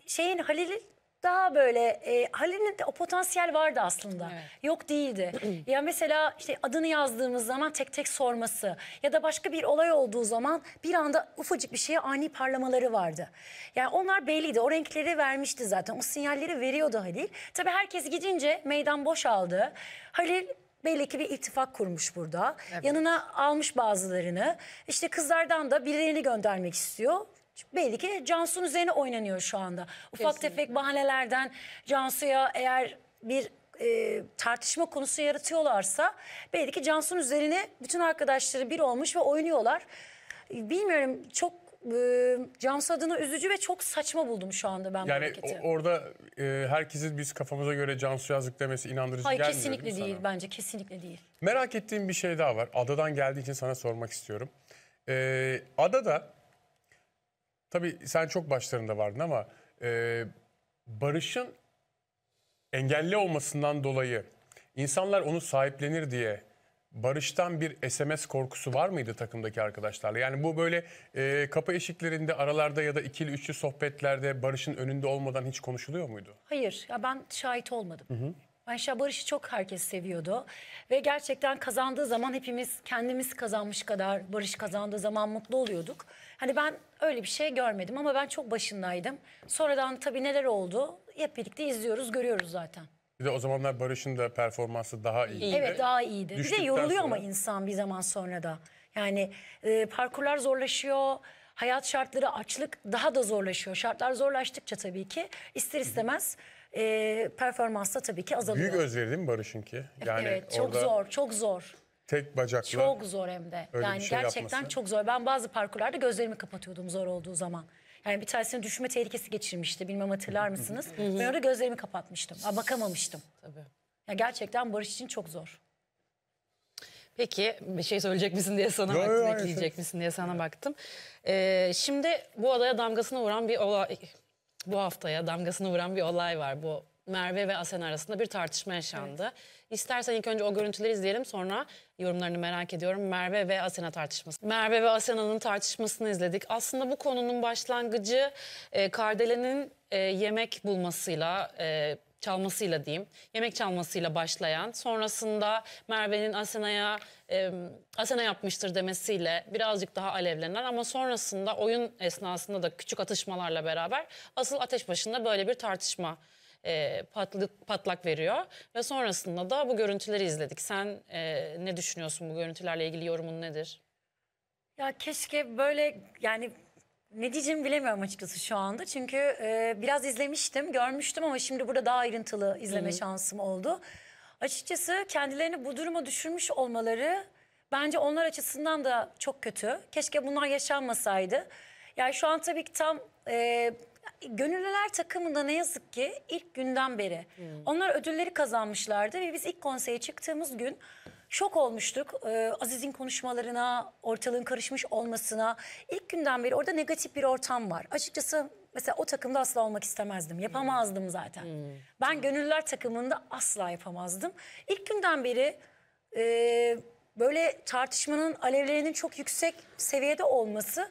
Speaker 2: Şeyin Halil'in daha böyle e, Halil'in de o potansiyel vardı aslında. Evet. Yok değildi. ya mesela işte adını yazdığımız zaman tek tek sorması ya da başka bir olay olduğu zaman bir anda ufacık bir şeye ani parlamaları vardı. Yani onlar belliydi. O renkleri vermişti zaten. O sinyalleri veriyordu Halil. Tabii herkes gidince meydan boşaldı. Halil belli ki bir ittifak kurmuş burada. Evet. Yanına almış bazılarını. İşte kızlardan da birilerini göndermek istiyor maç belli ki Cansu'nun üzerine oynanıyor şu anda. Ufak Kesinlikle. tefek bahanelerden Cansu'ya eğer bir e, tartışma konusu yaratıyorlarsa belli ki Cansu'nun üzerine bütün arkadaşları bir olmuş ve oynuyorlar. Bilmiyorum çok e, Cansu adına üzücü ve çok saçma buldum şu anda ben bu Yani hareketi. o-
Speaker 3: orada e, herkesin biz kafamıza göre Cansu Yazık demesi inandırıcı Hayır gelmiyor kesinlikle değil sana?
Speaker 2: değil bence kesinlikle değil.
Speaker 3: Merak ettiğim bir şey daha var. Adadan geldiği için sana sormak istiyorum. Ee, adada Tabii sen çok başlarında vardın ama e, Barış'ın engelli olmasından dolayı insanlar onu sahiplenir diye Barış'tan bir SMS korkusu var mıydı takımdaki arkadaşlarla? Yani bu böyle e, kapı eşiklerinde, aralarda ya da ikili üçlü sohbetlerde Barış'ın önünde olmadan hiç konuşuluyor muydu?
Speaker 2: Hayır, ya ben şahit olmadım. Hı hı. Ayşe Barış'ı çok herkes seviyordu. Ve gerçekten kazandığı zaman hepimiz kendimiz kazanmış kadar Barış kazandığı zaman mutlu oluyorduk. Hani ben öyle bir şey görmedim ama ben çok başındaydım. Sonradan tabii neler oldu hep birlikte izliyoruz görüyoruz zaten.
Speaker 3: Bir de o zamanlar Barış'ın da performansı daha iyiydi. Evet daha
Speaker 2: iyiydi. Bir de yoruluyor sonra- ama insan bir zaman sonra da. Yani e, parkurlar zorlaşıyor. Hayat şartları, açlık daha da zorlaşıyor. Şartlar zorlaştıkça tabii ki ister istemez e, performansta tabii ki azalıyor. Büyük
Speaker 3: özveri değil mi Barış'ınki? Yani evet çok zor
Speaker 2: çok zor.
Speaker 3: Tek bacaklı. Çok
Speaker 2: zor hem de. Yani şey gerçekten yapması. çok zor. Ben bazı parkurlarda gözlerimi kapatıyordum zor olduğu zaman. Yani bir tanesine düşme tehlikesi geçirmişti. Bilmem hatırlar mısınız? ben orada gözlerimi kapatmıştım. Aa, bakamamıştım. Tabii. Yani gerçekten Barış için çok zor.
Speaker 1: Peki bir şey söyleyecek misin diye sana baktım, yo, ekleyecek misin diye sana baktım. Ee, şimdi bu adaya damgasını vuran bir olay bu haftaya damgasını vuran bir olay var. Bu Merve ve Asen arasında bir tartışma yaşandı. Evet. İstersen ilk önce o görüntüleri izleyelim sonra yorumlarını merak ediyorum. Merve ve Asena tartışması. Merve ve Asena'nın tartışmasını izledik. Aslında bu konunun başlangıcı e, Kardelen'in e, yemek bulmasıyla e, çalmasıyla diyeyim, yemek çalmasıyla başlayan, sonrasında Merve'nin Asena'ya e, Asena yapmıştır demesiyle birazcık daha alevlenen ama sonrasında oyun esnasında da küçük atışmalarla beraber asıl ateş başında böyle bir tartışma e, patlı, patlak veriyor ve sonrasında da bu görüntüleri izledik. Sen e, ne düşünüyorsun bu görüntülerle ilgili yorumun nedir? Ya
Speaker 2: keşke böyle yani ne diyeceğimi bilemiyorum açıkçası şu anda. Çünkü e, biraz izlemiştim, görmüştüm ama şimdi burada daha ayrıntılı izleme Hı -hı. şansım oldu. Açıkçası kendilerini bu duruma düşürmüş olmaları bence onlar açısından da çok kötü. Keşke bunlar yaşanmasaydı. Yani şu an tabii ki tam e, gönüllüler takımında ne yazık ki ilk günden beri. Hı. Onlar ödülleri kazanmışlardı ve biz ilk konseye çıktığımız gün şok olmuştuk. Ee, Aziz'in konuşmalarına, ortalığın karışmış olmasına. İlk günden beri orada negatif bir ortam var. Açıkçası mesela o takımda asla olmak istemezdim. Yapamazdım zaten. Hmm. Ben gönüller takımında asla yapamazdım. İlk günden beri e, böyle tartışmanın alevlerinin çok yüksek seviyede olması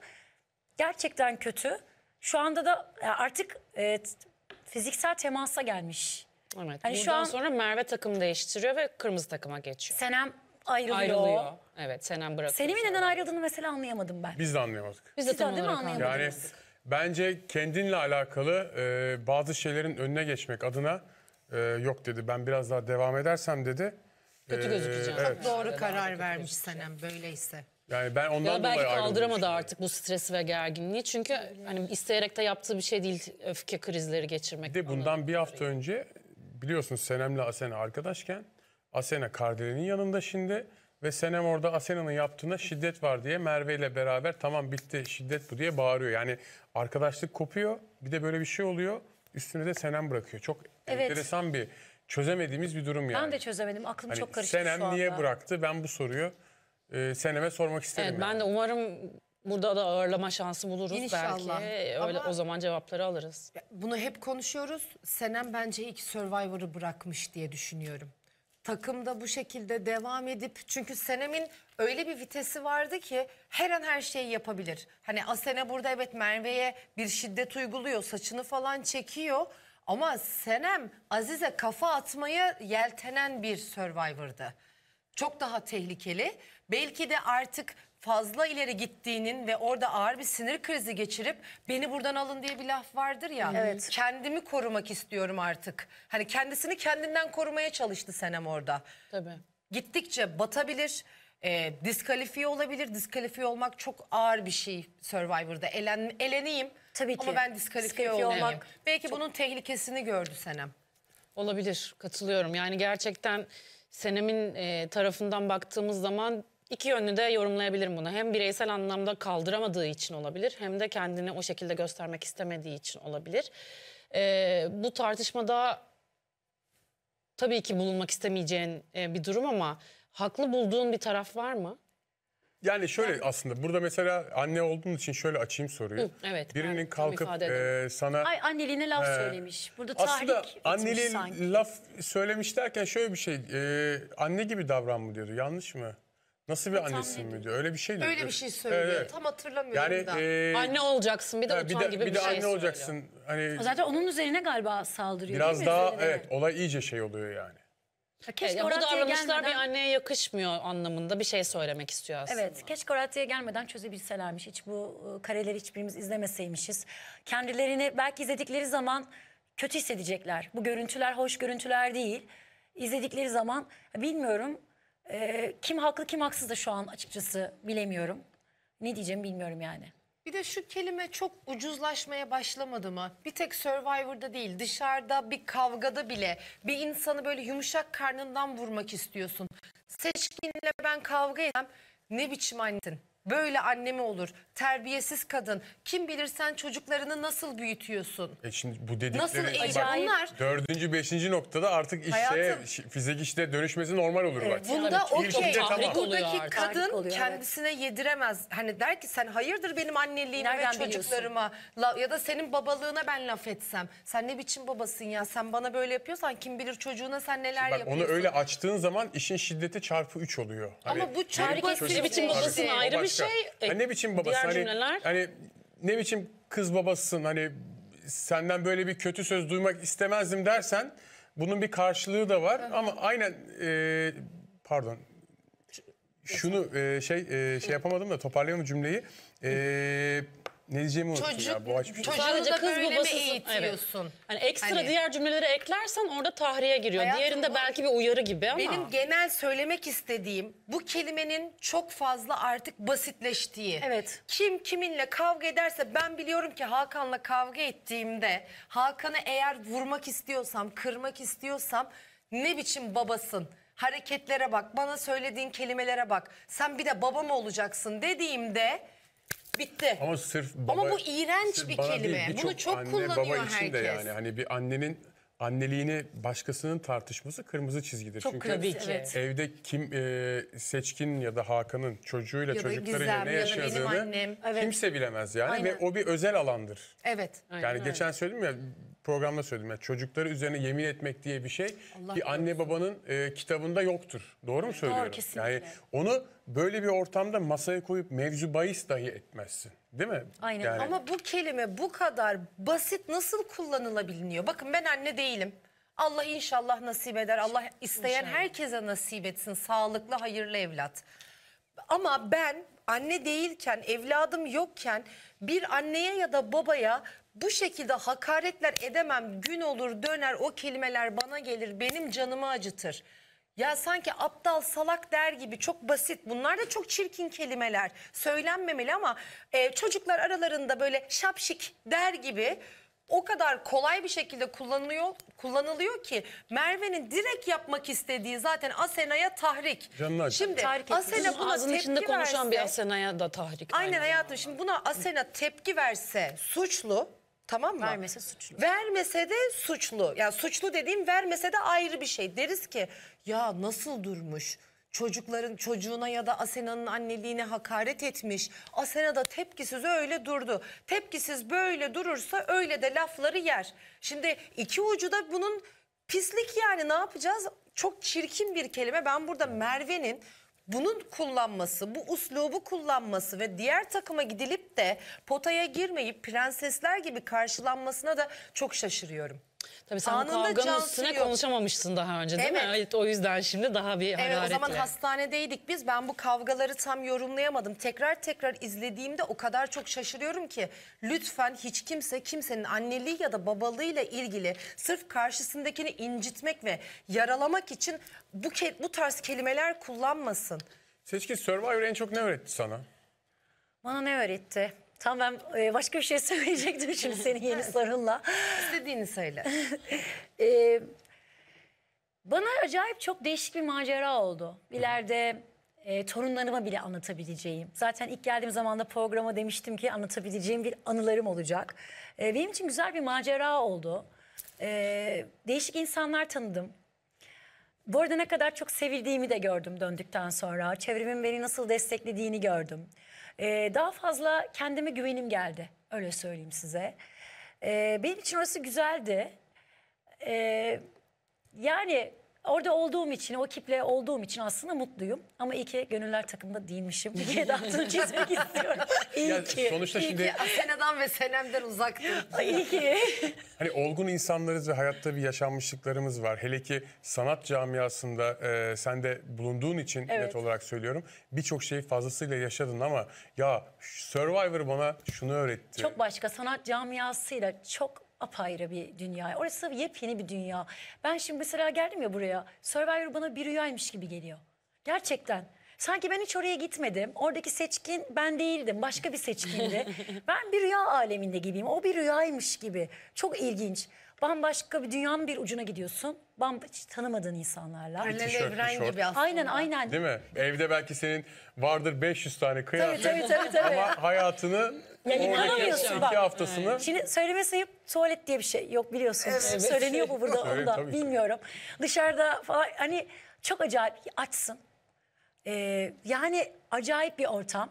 Speaker 2: gerçekten kötü. Şu anda da artık e,
Speaker 1: fiziksel temasa gelmiş Evet. Hani şu an sonra Merve takım değiştiriyor ve kırmızı takıma geçiyor. Senem
Speaker 2: ayrılıyor. Ayrılıyor.
Speaker 1: Evet Senem bırakıyor. Senem'in
Speaker 2: neden ayrıldığını mesela anlayamadım ben.
Speaker 3: Biz de anlayamadık. Biz
Speaker 2: de Siz tam değil mi anlayamadık? Yani
Speaker 3: bence kendinle alakalı e, bazı şeylerin önüne geçmek adına e, yok dedi. Ben biraz daha devam edersem dedi. Kötü e, gözükeceğim. Çok Evet.
Speaker 4: Doğru karar vermiş Senem böyleyse.
Speaker 3: Yani ben ondan Ya belki dolayı kaldıramadı
Speaker 1: artık bu stresi ve gerginliği. Çünkü hani isteyerek de yaptığı bir şey değil öfke krizleri
Speaker 3: geçirmek. de bundan bir hafta önce biliyorsunuz Senem'le Asena arkadaşken Asena Kardelen'in yanında şimdi ve Senem orada Asena'nın yaptığına şiddet var diye Merve ile beraber tamam bitti şiddet bu diye bağırıyor. Yani arkadaşlık kopuyor bir de böyle bir şey oluyor üstüne de Senem bırakıyor. Çok Evet. enteresan bir çözemediğimiz bir durum yani. Ben
Speaker 2: de çözemedim. Aklım Hani çok karıştı şu Senem niye
Speaker 3: bıraktı ben bu soruyu e, Senem'e sormak isterim. Evet,
Speaker 1: yani. ben de umarım Burada da ağırlama şansı buluruz İnşallah. belki. Öyle Ama o zaman cevapları alırız.
Speaker 4: Bunu hep konuşuyoruz. Senem bence ilk Survivor'ı bırakmış diye düşünüyorum. Takım da bu şekilde devam edip çünkü Senem'in öyle bir vitesi vardı ki her an her şeyi yapabilir. Hani Asene burada evet Merve'ye bir şiddet uyguluyor, saçını falan çekiyor. Ama Senem Aziz'e kafa atmaya yeltenen bir Survivor'dı. Çok daha tehlikeli. Belki de artık fazla ileri gittiğinin ve orada ağır bir sinir krizi geçirip beni buradan alın diye bir laf vardır ya. Evet. Kendimi korumak istiyorum artık. Hani kendisini kendinden korumaya çalıştı Senem orada. Tabii. Gittikçe batabilir. E, diskalifiye olabilir. Diskalifiye olmak çok ağır bir şey Survivor'da. Elen, eleneyim Tabii ki. ama ben diskalifiye, diskalifiye Olmak Belki çok... bunun tehlikesini gördü Senem. Olabilir katılıyorum. Yani gerçekten
Speaker 1: Senem'in e, tarafından baktığımız zaman İki yönlü de yorumlayabilirim bunu. Hem bireysel anlamda kaldıramadığı için olabilir hem de kendini o şekilde göstermek istemediği için olabilir. Ee, bu tartışmada tabii ki bulunmak istemeyeceğin e, bir durum ama haklı bulduğun bir taraf var mı?
Speaker 3: Yani şöyle yani, aslında burada mesela anne olduğun için şöyle açayım soruyu. Hı, evet. Birinin ben, kalkıp e, sana... Ay anneliğine laf e, söylemiş.
Speaker 2: Burada aslında tahrik Aslında anneliğe
Speaker 3: laf söylemiş derken şöyle bir şey. E, anne gibi davran mı diyordu yanlış mı? Nasıl bir annesin annesi mi diyor? Öyle bir şey diyor. Öyle bir şey söylüyor. Evet. Tam
Speaker 4: hatırlamıyorum Yani da. e, Anne olacaksın bir de ha, bir utan de, gibi bir, bir de şey anne söylüyor. olacaksın. Hani Zaten onun
Speaker 2: üzerine galiba saldırıyor biraz daha Üzerine. evet
Speaker 3: olay iyice şey oluyor yani.
Speaker 2: Ya Keşke Ya bu Orati'ye davranışlar gelmeden- bir anneye
Speaker 1: yakışmıyor anlamında bir şey söylemek istiyor aslında.
Speaker 2: Evet, keşke Orati'ye gelmeden
Speaker 1: çözebilselermiş.
Speaker 2: Hiç bu e, kareleri hiçbirimiz izlemeseymişiz. Kendilerini belki izledikleri zaman kötü hissedecekler. Bu görüntüler hoş görüntüler değil. İzledikleri zaman bilmiyorum e, kim haklı kim haksız da şu an açıkçası bilemiyorum. Ne diyeceğimi
Speaker 4: bilmiyorum yani. Bir de şu kelime çok ucuzlaşmaya başlamadı mı? Bir tek Survivor'da değil dışarıda bir kavgada bile bir insanı böyle yumuşak karnından vurmak istiyorsun. Seçkinle ben kavga edem ne biçim annesin? böyle anne mi olur? Terbiyesiz kadın. Kim bilir sen çocuklarını nasıl büyütüyorsun?
Speaker 3: E şimdi bu dedikleri Nasıl bak, dördüncü, beşinci noktada artık işe, Hayatım. fizik işte dönüşmesi normal olur bak. Bunda tabii, çünkü okey. tahrik Buradaki artık. kadın oluyor, evet. kendisine
Speaker 4: yediremez. Hani der ki sen hayırdır benim anneliğime ve Nereden çocuklarıma la- ya da senin babalığına ben laf etsem. Sen ne biçim babasın ya? Sen bana böyle yapıyorsan kim bilir çocuğuna sen neler Bak yapıyorsun? onu öyle
Speaker 3: açtığın zaman işin şiddeti çarpı üç oluyor. Hani Ama bu çarpı benim biçim babasın ayrı bir dakika. şey... E, hani ne biçim babasın? Diğer hani, cümleler... Hani ne biçim kız babasısın? Hani senden böyle bir kötü söz duymak istemezdim dersen... Bunun bir karşılığı da var evet. ama aynen... E, pardon şunu e, şey e, şey yapamadım da toparlayalım cümleyi. E, ne diyeceğimi unuttum Çocuk- ya. Boğaç bir şey.
Speaker 4: Sadece kız böyle mi babası eğitiyorsun?
Speaker 1: Hani ekstra Hani- diğer
Speaker 4: cümleleri eklersen orada tahriye giriyor. Diğerinde bu- belki bir uyarı gibi ama. Benim genel söylemek istediğim bu kelimenin çok fazla artık basitleştiği. Evet. Kim kiminle kavga ederse ben biliyorum ki Hakan'la kavga ettiğimde Hakan'ı eğer vurmak istiyorsam, kırmak istiyorsam ne biçim babasın? Hareketlere bak, bana söylediğin kelimelere bak. Sen bir de baba mı olacaksın dediğimde
Speaker 3: Bitti. Ama sırf baba, Ama bu iğrenç bir kelime. Değil, Bunu çok, çok anne, kullanıyor baba için De yani hani bir annenin anneliğini başkasının tartışması kırmızı çizgidir. Çok Çünkü tabii Evet. evde kim e, seçkin ya da Hakan'ın çocuğuyla ya çocuklarıyla ne ya yaşadığını evet. kimse bilemez yani Aynen. ve o bir özel alandır.
Speaker 4: Evet. yani Aynen. geçen
Speaker 3: söyledim ya programda söyledim. Yani çocukları üzerine yemin etmek diye bir şey Allah ki anne babanın e, kitabında yoktur. Doğru mu söylüyorum? Doğru, kesinlikle. Yani onu böyle bir ortamda masaya koyup mevzu bahis dahi etmezsin. Değil mi? Aynen yani... ama
Speaker 4: bu kelime bu kadar basit nasıl kullanılabiliyor? Bakın ben anne değilim. Allah inşallah nasip eder. Allah isteyen inşallah. herkese nasip etsin. Sağlıklı, hayırlı evlat. Ama ben anne değilken, evladım yokken bir anneye ya da babaya bu şekilde hakaretler edemem gün olur döner o kelimeler bana gelir benim canımı acıtır. Ya sanki aptal salak der gibi çok basit bunlar da çok çirkin kelimeler söylenmemeli ama e, çocuklar aralarında böyle şapşik der gibi o kadar kolay bir şekilde kullanılıyor kullanılıyor ki Merve'nin direkt yapmak istediği zaten Asena'ya tahrik. Canlar. Şimdi tahrik Asena buna ağzının tepki içinde verse, konuşan bir
Speaker 1: Asena'ya da tahrik. aynen
Speaker 4: hayatım şimdi buna Asena tepki verse suçlu Tamam mı? Vermese suçlu. Vermese de suçlu. Yani suçlu dediğim vermese de ayrı bir şey. Deriz ki ya nasıl durmuş? Çocukların çocuğuna ya da Asena'nın anneliğine hakaret etmiş. Asena da tepkisiz öyle durdu. Tepkisiz böyle durursa öyle de lafları yer. Şimdi iki ucu da bunun pislik yani ne yapacağız? Çok çirkin bir kelime. Ben burada Merve'nin bunun kullanması, bu uslubu kullanması ve diğer takıma gidilip de potaya girmeyip prensesler gibi karşılanmasına da çok şaşırıyorum. Tabii sen Anında kavganın üstüne yok.
Speaker 1: konuşamamışsın daha önce değil mi? Evet, O yüzden şimdi daha bir Evet o zaman
Speaker 4: hastanedeydik biz. Ben bu kavgaları tam yorumlayamadım. Tekrar tekrar izlediğimde o kadar çok şaşırıyorum ki lütfen hiç kimse kimsenin anneliği ya da babalığıyla ilgili sırf karşısındakini incitmek ve yaralamak için bu ke- bu tarz
Speaker 3: kelimeler kullanmasın. Seçkin Survivor en çok ne öğretti sana?
Speaker 4: Bana
Speaker 2: ne öğretti? Tam ben e, başka bir şey söyleyecektim şimdi senin yeni sorunla. İstediğini söyle. e, bana acayip çok değişik bir macera oldu. İleride e, torunlarıma bile anlatabileceğim. Zaten ilk geldiğim zaman da programa demiştim ki anlatabileceğim bir anılarım olacak. E, benim için güzel bir macera oldu. E, değişik insanlar tanıdım. Bu arada ne kadar çok sevildiğimi de gördüm döndükten sonra. Çevremin beni nasıl desteklediğini gördüm. Ee, daha fazla kendime güvenim geldi. Öyle söyleyeyim size. Ee, benim için orası güzeldi. Ee, yani Orada olduğum için, o kiple olduğum için aslında mutluyum. Ama iyi ki gönüller takımda değilmişim. Bir kere altını çizmek istiyorum.
Speaker 3: İyi Ya ki. sonuçta iyi şimdi- ki.
Speaker 4: Asena'dan ve Senem'den uzaktım. İyi ki.
Speaker 3: Hani olgun insanlarız ve hayatta bir yaşanmışlıklarımız var. Hele ki sanat camiasında e, sen de bulunduğun için net olarak söylüyorum. Birçok şeyi fazlasıyla yaşadın ama ya Survivor bana şunu öğretti. Çok
Speaker 2: başka sanat camiasıyla çok apayrı bir dünya. Orası yepyeni bir dünya. Ben şimdi mesela geldim ya buraya. Survivor bana bir rüyaymış gibi geliyor. Gerçekten. Sanki ben hiç oraya gitmedim. Oradaki seçkin ben değildim. Başka bir seçkindi. ben bir rüya aleminde gibiyim. O bir rüyaymış gibi. Çok ilginç. Bambaşka bir dünyanın bir ucuna gidiyorsun. bambaşka tanımadığın insanlarla. Bir tişört, evren şort. gibi aslında. Aynen aynen. Değil mi?
Speaker 3: Evde belki senin vardır 500 tane kıyafet. Tabii tabii tabii. tabii. Ama hayatını ya inanamıyorsun bak. haftasını. Şimdi
Speaker 2: söyleme sayıp tuvalet diye bir şey yok biliyorsunuz. Evet. Söyleniyor bu burada Evet, onda tabii. bilmiyorum. Dışarıda falan hani çok acayip açsın. Ee, yani acayip bir ortam.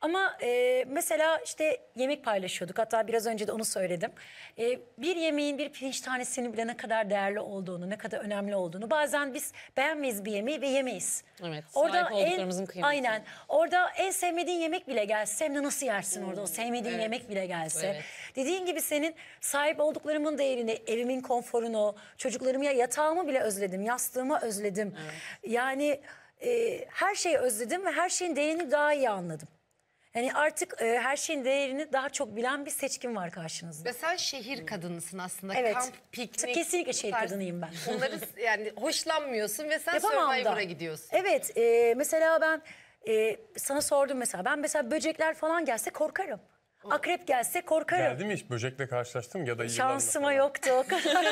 Speaker 2: Ama e, mesela işte yemek paylaşıyorduk. Hatta biraz önce de onu söyledim. E, bir yemeğin bir pirinç tanesinin bile ne kadar değerli olduğunu, ne kadar önemli olduğunu. Bazen biz beğenmeyiz bir yemeği ve yemeyiz.
Speaker 1: Evet. Orada en, kıymeti.
Speaker 2: Aynen. Orada en sevmediğin yemek bile gelse sen de nasıl yersin hmm. orada o hmm, sevmediğin evet. yemek bile gelse. Evet. Dediğin gibi senin sahip olduklarımın değerini, evimin konforunu, çocuklarımı ya yatağımı bile özledim, yastığımı özledim. Evet. Yani e, her şeyi özledim ve her şeyin değerini daha iyi anladım. Yani artık
Speaker 4: e, her şeyin değerini daha çok bilen bir seçkin var karşınızda. Ve sen şehir kadınısın aslında. Evet. Kamp, piknik. Kesinlikle şehir tarz- kadınıyım ben. Onları yani hoşlanmıyorsun ve sen Yapamam da. Survivor'a gidiyorsun.
Speaker 2: Evet e, mesela ben e, sana sordum mesela ben mesela böcekler falan gelse korkarım. Akrep gelse korkarım. Geldi
Speaker 3: mi hiç böcekle karşılaştım ya da yılanla? Şansıma
Speaker 2: yoktu o kadar.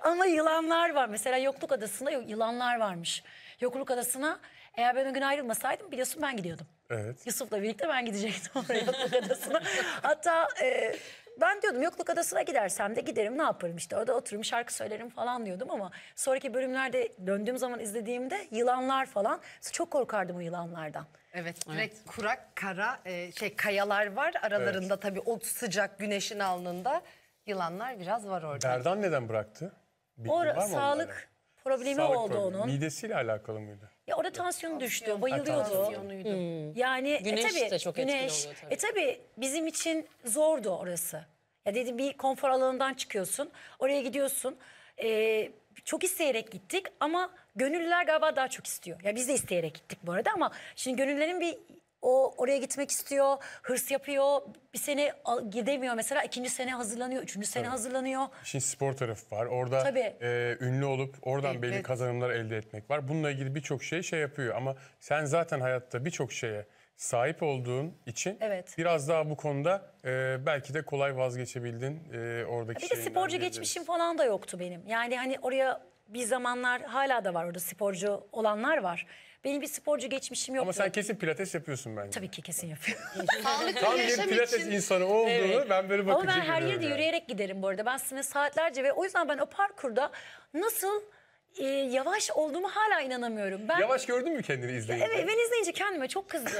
Speaker 2: Ama yılanlar var. Mesela Yokluk Adası'nda yılanlar varmış. Yokluk Adası'na eğer ben o gün ayrılmasaydım biliyorsun ben gidiyordum. Evet. Yusuf'la birlikte ben gidecektim oraya Yokluk Adası'na. Hatta e, ben diyordum Yokluk Adası'na gidersem de giderim ne yaparım işte orada otururum şarkı söylerim falan diyordum ama sonraki bölümlerde döndüğüm zaman izlediğimde
Speaker 4: yılanlar falan çok korkardım o yılanlardan. Evet, direkt kurak kara e, şey kayalar var aralarında tabii o sıcak güneşin alnında yılanlar biraz var orada. Derdan
Speaker 3: neden bıraktı? Bilgin O var mı onlarda? sağlık
Speaker 4: problemi Sağlık oldu problemi. onun.
Speaker 3: Midesiyle alakalı mıydı?
Speaker 2: Ya orada tansiyon düştü, bayılıyordu. Tansiyonuydu. Hmm. Yani e, Güneş e, tabii, de çok etkili oluyor tabii. E tabii bizim için zordu orası. Ya dedim bir konfor alanından çıkıyorsun, oraya gidiyorsun. E, çok isteyerek gittik ama gönüllüler galiba daha çok istiyor. Ya biz de isteyerek gittik bu arada ama şimdi gönüllerin bir o oraya gitmek istiyor, hırs yapıyor. Bir sene gidemiyor mesela, ikinci sene hazırlanıyor, üçüncü sene Tabii. hazırlanıyor.
Speaker 3: İşin spor tarafı var. Orada Tabii. E, ünlü olup oradan evet, belli evet. kazanımlar elde etmek var. Bununla ilgili birçok şey şey yapıyor ama sen zaten hayatta birçok şeye sahip olduğun için evet. biraz daha bu konuda e, belki de kolay vazgeçebildin e, oradaki Bir de sporcu geçmişim
Speaker 2: falan da yoktu benim. Yani hani oraya bir zamanlar hala da var orada sporcu olanlar var. Benim bir sporcu geçmişim yok. Ama sen kesin
Speaker 3: pilates yapıyorsun bence. Tabii ki kesin yapıyorum.
Speaker 2: Tam bir pilates insanı
Speaker 3: olduğunu Evet. ben böyle Ama ben her yerde yani. yürüyerek
Speaker 2: giderim bu arada. Ben sizinle saatlerce ve o yüzden ben o parkurda nasıl e, yavaş olduğumu hala inanamıyorum. Ben, Yavaş
Speaker 3: gördün mü kendini izleyince? Evet ben
Speaker 2: izleyince kendime çok kızdım.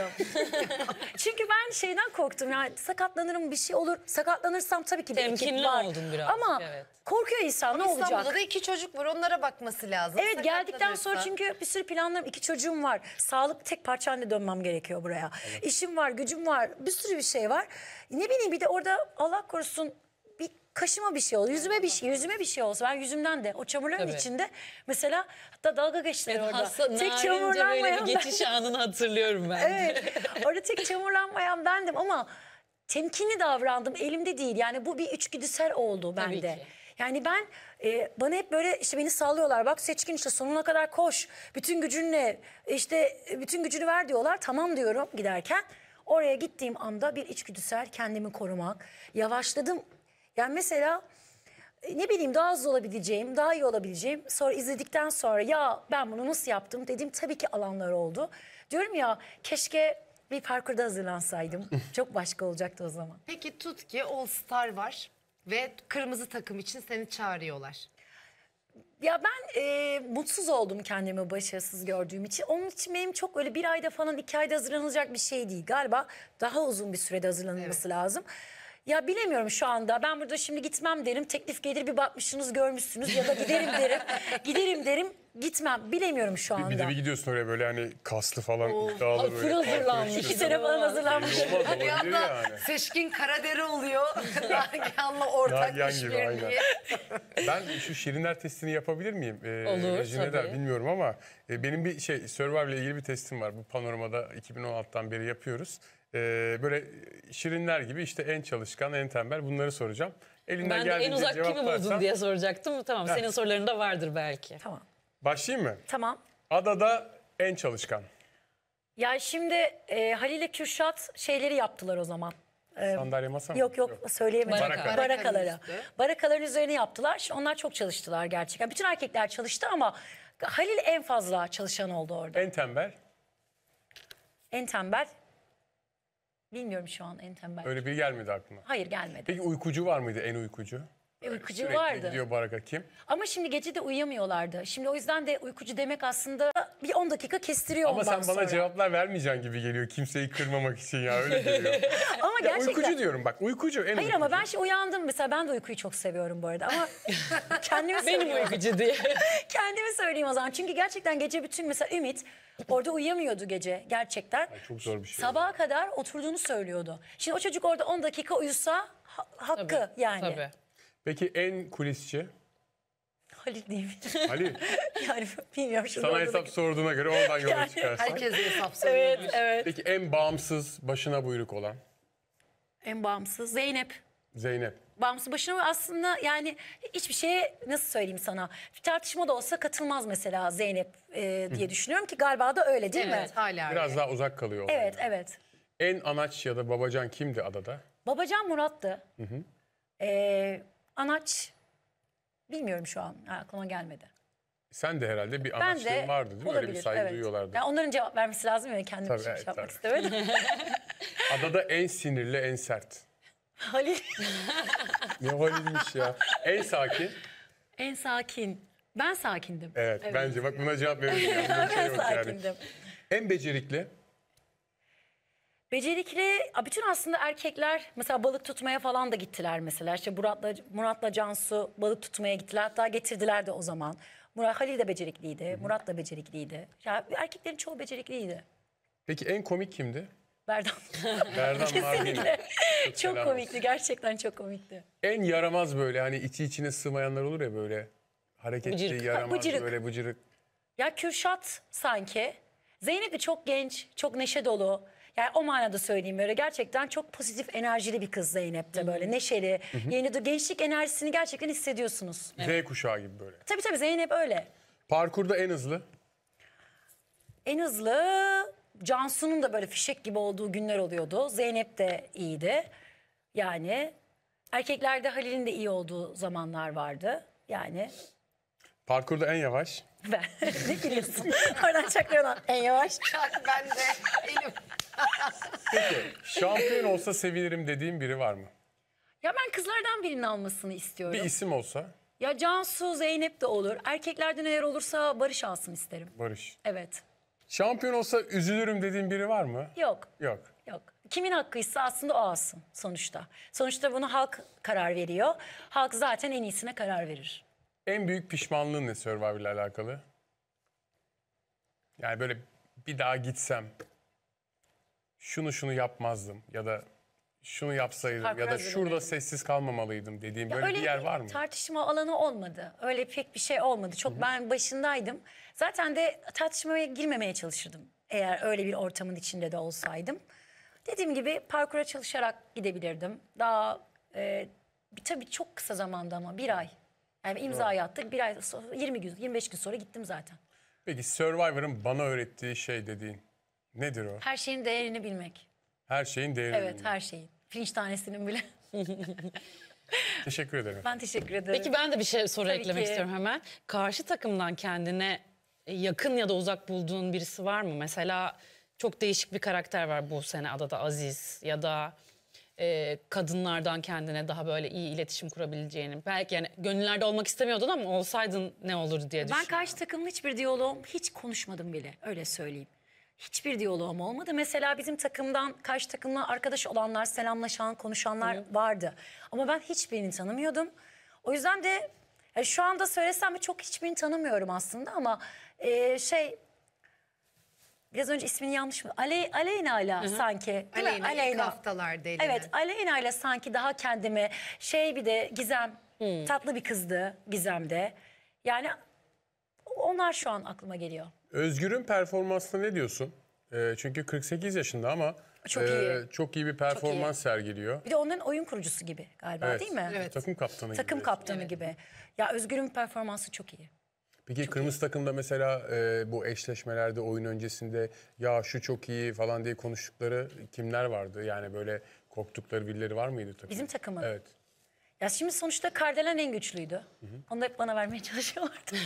Speaker 2: Çünkü ben şeyden korktum yani sakatlanırım bir şey olur. Sakatlanırsam tabii ki bir ekip var. oldun biraz, Ama evet. korkuyor insan ne olacak? İstanbul'da da iki çocuk var onlara bakması lazım. Evet geldikten sonra çünkü bir sürü planlarım iki çocuğum var. Sağlık tek parça haline dönmem gerekiyor buraya. İşim var, gücüm var, bir sürü bir şey var. Ne bileyim bir de orada Allah korusun bir kaşıma bir şey oldu. Yüzüme bir şey, yüzüme bir şey olsa ben yüzümden de o çamurların Tabii. içinde mesela hatta dalga geçtiler evet, orada. Hasta, tek çamurlanmayan böyle geçiş anını
Speaker 1: hatırlıyorum ben. evet. Orada tek çamurlanmayan
Speaker 2: bendim ama temkinli davrandım. Elimde değil. Yani bu bir içgüdüsel oldu bende. Yani ben e, bana hep böyle işte beni sallıyorlar. Bak seçkin işte sonuna kadar koş. Bütün gücünle işte e, bütün gücünü ver diyorlar. Tamam diyorum giderken. Oraya gittiğim anda bir içgüdüsel kendimi korumak. Yavaşladım yani mesela e, ne bileyim daha hızlı olabileceğim, daha iyi olabileceğim. Sonra izledikten sonra ya ben bunu nasıl yaptım dedim. tabii ki alanlar oldu. Diyorum ya keşke bir parkurda hazırlansaydım. Çok başka olacaktı o zaman.
Speaker 4: Peki tut ki All Star var ve kırmızı takım için seni çağırıyorlar.
Speaker 2: Ya ben e, mutsuz oldum kendimi başarısız gördüğüm için. Onun için benim çok öyle bir ayda falan iki ayda hazırlanılacak bir şey değil. Galiba daha uzun bir sürede hazırlanılması evet. lazım. Ya bilemiyorum şu anda. Ben burada şimdi gitmem derim. Teklif gelir bir bakmışsınız görmüşsünüz ya da giderim derim. giderim derim. Gitmem. Bilemiyorum şu anda. Bir de bir
Speaker 3: gidiyorsun oraya böyle hani kaslı falan Oo, iddialı hazırlanmış. İki
Speaker 2: sene falan hazırlanmış. Olmaz
Speaker 4: hani olabilir yani. Seçkin Karadere oluyor. Nagihan'la ortak Nagihan aynen.
Speaker 3: Ben şu şirinler testini yapabilir miyim? Ee, Olur, Rejine tabii. der, bilmiyorum ama e, benim bir şey Survivor ile ilgili bir testim var. Bu panoramada 2016'dan beri yapıyoruz e, böyle şirinler gibi işte en çalışkan, en tembel bunları soracağım. Elinden ben de en uzak kimi buldun diye
Speaker 1: soracaktım. Tamam Heh. senin soruların da vardır belki. Tamam.
Speaker 3: Başlayayım mı? Tamam. Adada en çalışkan.
Speaker 2: Ya şimdi e, Halil ile Kürşat şeyleri yaptılar o zaman. Ee, Sandalye masa mı? Yok yok, yok. söyleyemedim. Baraka. Barakaları. Barakaların üzerine yaptılar. Şimdi onlar çok çalıştılar gerçekten. Bütün erkekler çalıştı ama Halil en fazla çalışan oldu
Speaker 3: orada. En tembel?
Speaker 2: En tembel Bilmiyorum şu an en tembel. Öyle
Speaker 3: biri gelmedi aklıma.
Speaker 2: Hayır gelmedi. Peki
Speaker 3: uykucu var mıydı en uykucu?
Speaker 2: E, uykucu Sürekli vardı. Diyor baraka kim? Ama şimdi gece de uyuyamıyorlardı. Şimdi o yüzden de uykucu demek aslında bir 10 dakika kestiriyor Ama sen bana sonra. cevaplar
Speaker 3: vermeyeceksin gibi geliyor. Kimseyi kırmamak için ya öyle geliyor. ama Ya gerçekten. uykucu diyorum bak uykucu en Hayır uykucu. ama
Speaker 2: ben şey uyandım mesela ben de uykuyu çok seviyorum bu arada ama kendimi Benim uykucu diye. kendimi söyleyeyim o zaman. Çünkü gerçekten gece bütün mesela Ümit Orada uyuyamıyordu gece gerçekten. Ay çok zor bir şey. Sabaha kadar oturduğunu söylüyordu. Şimdi o çocuk orada 10 dakika uyusa ha- hakkı Tabii, yani. Tabii.
Speaker 3: Peki en kulisçi?
Speaker 2: Halil değil mi? Ali yani bilmiyorum sana orada da- hesap
Speaker 3: sorduğuna göre oradan yola Yani- çıkarsan. Herkes hesap soruyor. Evet evet. Peki en bağımsız başına buyruk olan?
Speaker 2: En bağımsız Zeynep. Zeynep. Bağımsız başına aslında yani hiçbir şeye nasıl söyleyeyim sana tartışma da olsa katılmaz mesela Zeynep e, diye düşünüyorum ki galiba da öyle değil mi? Evet hala öyle. Biraz daha
Speaker 3: uzak kalıyor. olaydan. Evet evet. En anaç ya da babacan kimdi adada?
Speaker 2: Babacan Murat'tı. Ee, Anaç bilmiyorum şu an aklıma gelmedi.
Speaker 3: Sen de herhalde bir Ben anaçlığın de vardı değil mi? Öyle bir saygı evet. duyuyorlardı. Yani
Speaker 2: onların cevap vermesi lazım ya kendim şey Tabii, için şey evet, yapmak istemedim.
Speaker 3: Adada en sinirli, en sert. Halil. ne Halil'miş ya. En sakin.
Speaker 2: En sakin. Ben sakindim. Evet, Evet. bence
Speaker 3: bak buna cevap verin. Yani. Buna şey ben yani. En becerikli.
Speaker 2: Becerikli, a, bütün aslında erkekler mesela balık tutmaya falan da gittiler mesela. İşte Murat'la, Murat'la Cansu balık tutmaya gittiler. Hatta getirdiler de o zaman. Murat, Halil de becerikliydi, Murat da becerikliydi. Ya erkeklerin çoğu becerikliydi.
Speaker 3: Peki en komik kimdi?
Speaker 2: Berdan. Berdan Kesinlikle.
Speaker 3: Çok, çok komikti
Speaker 2: gerçekten çok komikti.
Speaker 3: En yaramaz böyle hani içi içine sığmayanlar olur ya böyle. Hareketli, bıcırık. yaramaz, ha, bıcırık. böyle bıcırık.
Speaker 2: Ya Kürşat sanki. Zeynep de çok genç, çok neşe dolu. Yani o manada söyleyeyim böyle gerçekten çok pozitif enerjili bir kız Zeynep de böyle neşeli. Yeni de gençlik enerjisini gerçekten hissediyorsunuz.
Speaker 3: Evet. Z kuşağı gibi böyle.
Speaker 2: Tabii tabii Zeynep öyle.
Speaker 3: Parkurda en hızlı?
Speaker 2: En hızlı Cansu'nun da böyle fişek gibi olduğu günler oluyordu. Zeynep de iyiydi. Yani erkeklerde Halil'in de iyi olduğu zamanlar vardı. Yani
Speaker 3: Parkurda en yavaş.
Speaker 2: ben
Speaker 1: ne gülüyorsun?
Speaker 2: Oradan çaklıyorlar. En yavaş. ben de elim. Peki şampiyon olsa
Speaker 3: sevinirim dediğim biri var mı?
Speaker 2: Ya ben kızlardan birinin almasını istiyorum. Bir isim olsa Ya Cansu, Zeynep de olur. Erkeklerden eğer olursa Barış alsın isterim. Barış. Evet.
Speaker 3: Şampiyon olsa üzülürüm dediğin biri var mı? Yok. Yok.
Speaker 2: Yok. Kimin hakkıysa aslında o alsın sonuçta. Sonuçta bunu halk karar veriyor. Halk zaten en iyisine karar
Speaker 3: verir. En büyük pişmanlığın ne Survivor ile alakalı? Yani böyle bir daha gitsem şunu şunu yapmazdım ya da şunu yapsaydım Farklı ya da şurada ederim. sessiz kalmamalıydım dediğim ya böyle bir yer var mı?
Speaker 2: Tartışma alanı olmadı. Öyle pek bir şey olmadı. Çok Hı -hı. ben başındaydım. Zaten de tartışmaya girmemeye çalışırdım. Eğer öyle bir ortamın içinde de olsaydım. Dediğim gibi parkura çalışarak gidebilirdim. Daha e, tabii çok kısa zamanda ama bir ay. Yani imza evet. attık bir ay 20 gün 25 gün sonra gittim zaten.
Speaker 3: Peki Survivor'ın bana öğrettiği şey dediğin nedir o?
Speaker 2: Her şeyin değerini bilmek.
Speaker 3: Her şeyin değeri. Evet her
Speaker 2: şeyin. Pirinç tanesinin bile.
Speaker 3: Teşekkür ederim. Ben teşekkür
Speaker 2: ederim. Peki ben de bir şey soru Tabii eklemek ki. istiyorum
Speaker 1: hemen. Karşı takımdan kendine yakın ya da uzak bulduğun birisi var mı? Mesela çok değişik bir karakter var bu sene adada Aziz ya da e, kadınlardan kendine daha böyle iyi iletişim kurabileceğini. Belki yani gönüllerde olmak istemiyordun ama olsaydın ne olurdu diye düşünüyorum.
Speaker 2: Ben karşı takımla hiçbir diyaloğum hiç konuşmadım bile öyle söyleyeyim hiçbir diyaloğum olmadı. Mesela bizim takımdan karşı takımla arkadaş olanlar, selamlaşan, konuşanlar Hı. vardı. Ama ben hiçbirini tanımıyordum. O yüzden de yani şu anda söylesem de çok hiçbirini tanımıyorum aslında ama e, şey biraz önce ismini yanlış mı? Ale, Aleyna ile sanki. Aleyna, Aleyna. Haftalar eline. Evet Aleyna ile sanki daha kendimi şey bir de Gizem Hı. tatlı bir kızdı Gizem de. Yani onlar şu an aklıma geliyor.
Speaker 3: Özgür'ün performansına ne diyorsun? E, çünkü 48 yaşında ama çok e, iyi, çok iyi bir performans iyi. sergiliyor.
Speaker 2: Bir de onların oyun kurucusu gibi galiba evet. değil mi? Evet.
Speaker 3: Takım kaptanı Takım
Speaker 2: gibi. kaptanı evet. gibi. Ya Özgür'ün performansı çok iyi.
Speaker 3: Peki çok kırmızı iyi. takımda mesela e, bu eşleşmelerde oyun öncesinde ya şu çok iyi falan diye konuştukları kimler vardı? Yani böyle korktukları birileri var mıydı takımda? Bizim takımın. Evet.
Speaker 2: Ya şimdi sonuçta Kardelen en güçlüydü. Hı hı. Onu da hep bana vermeye çalışıyorlardı.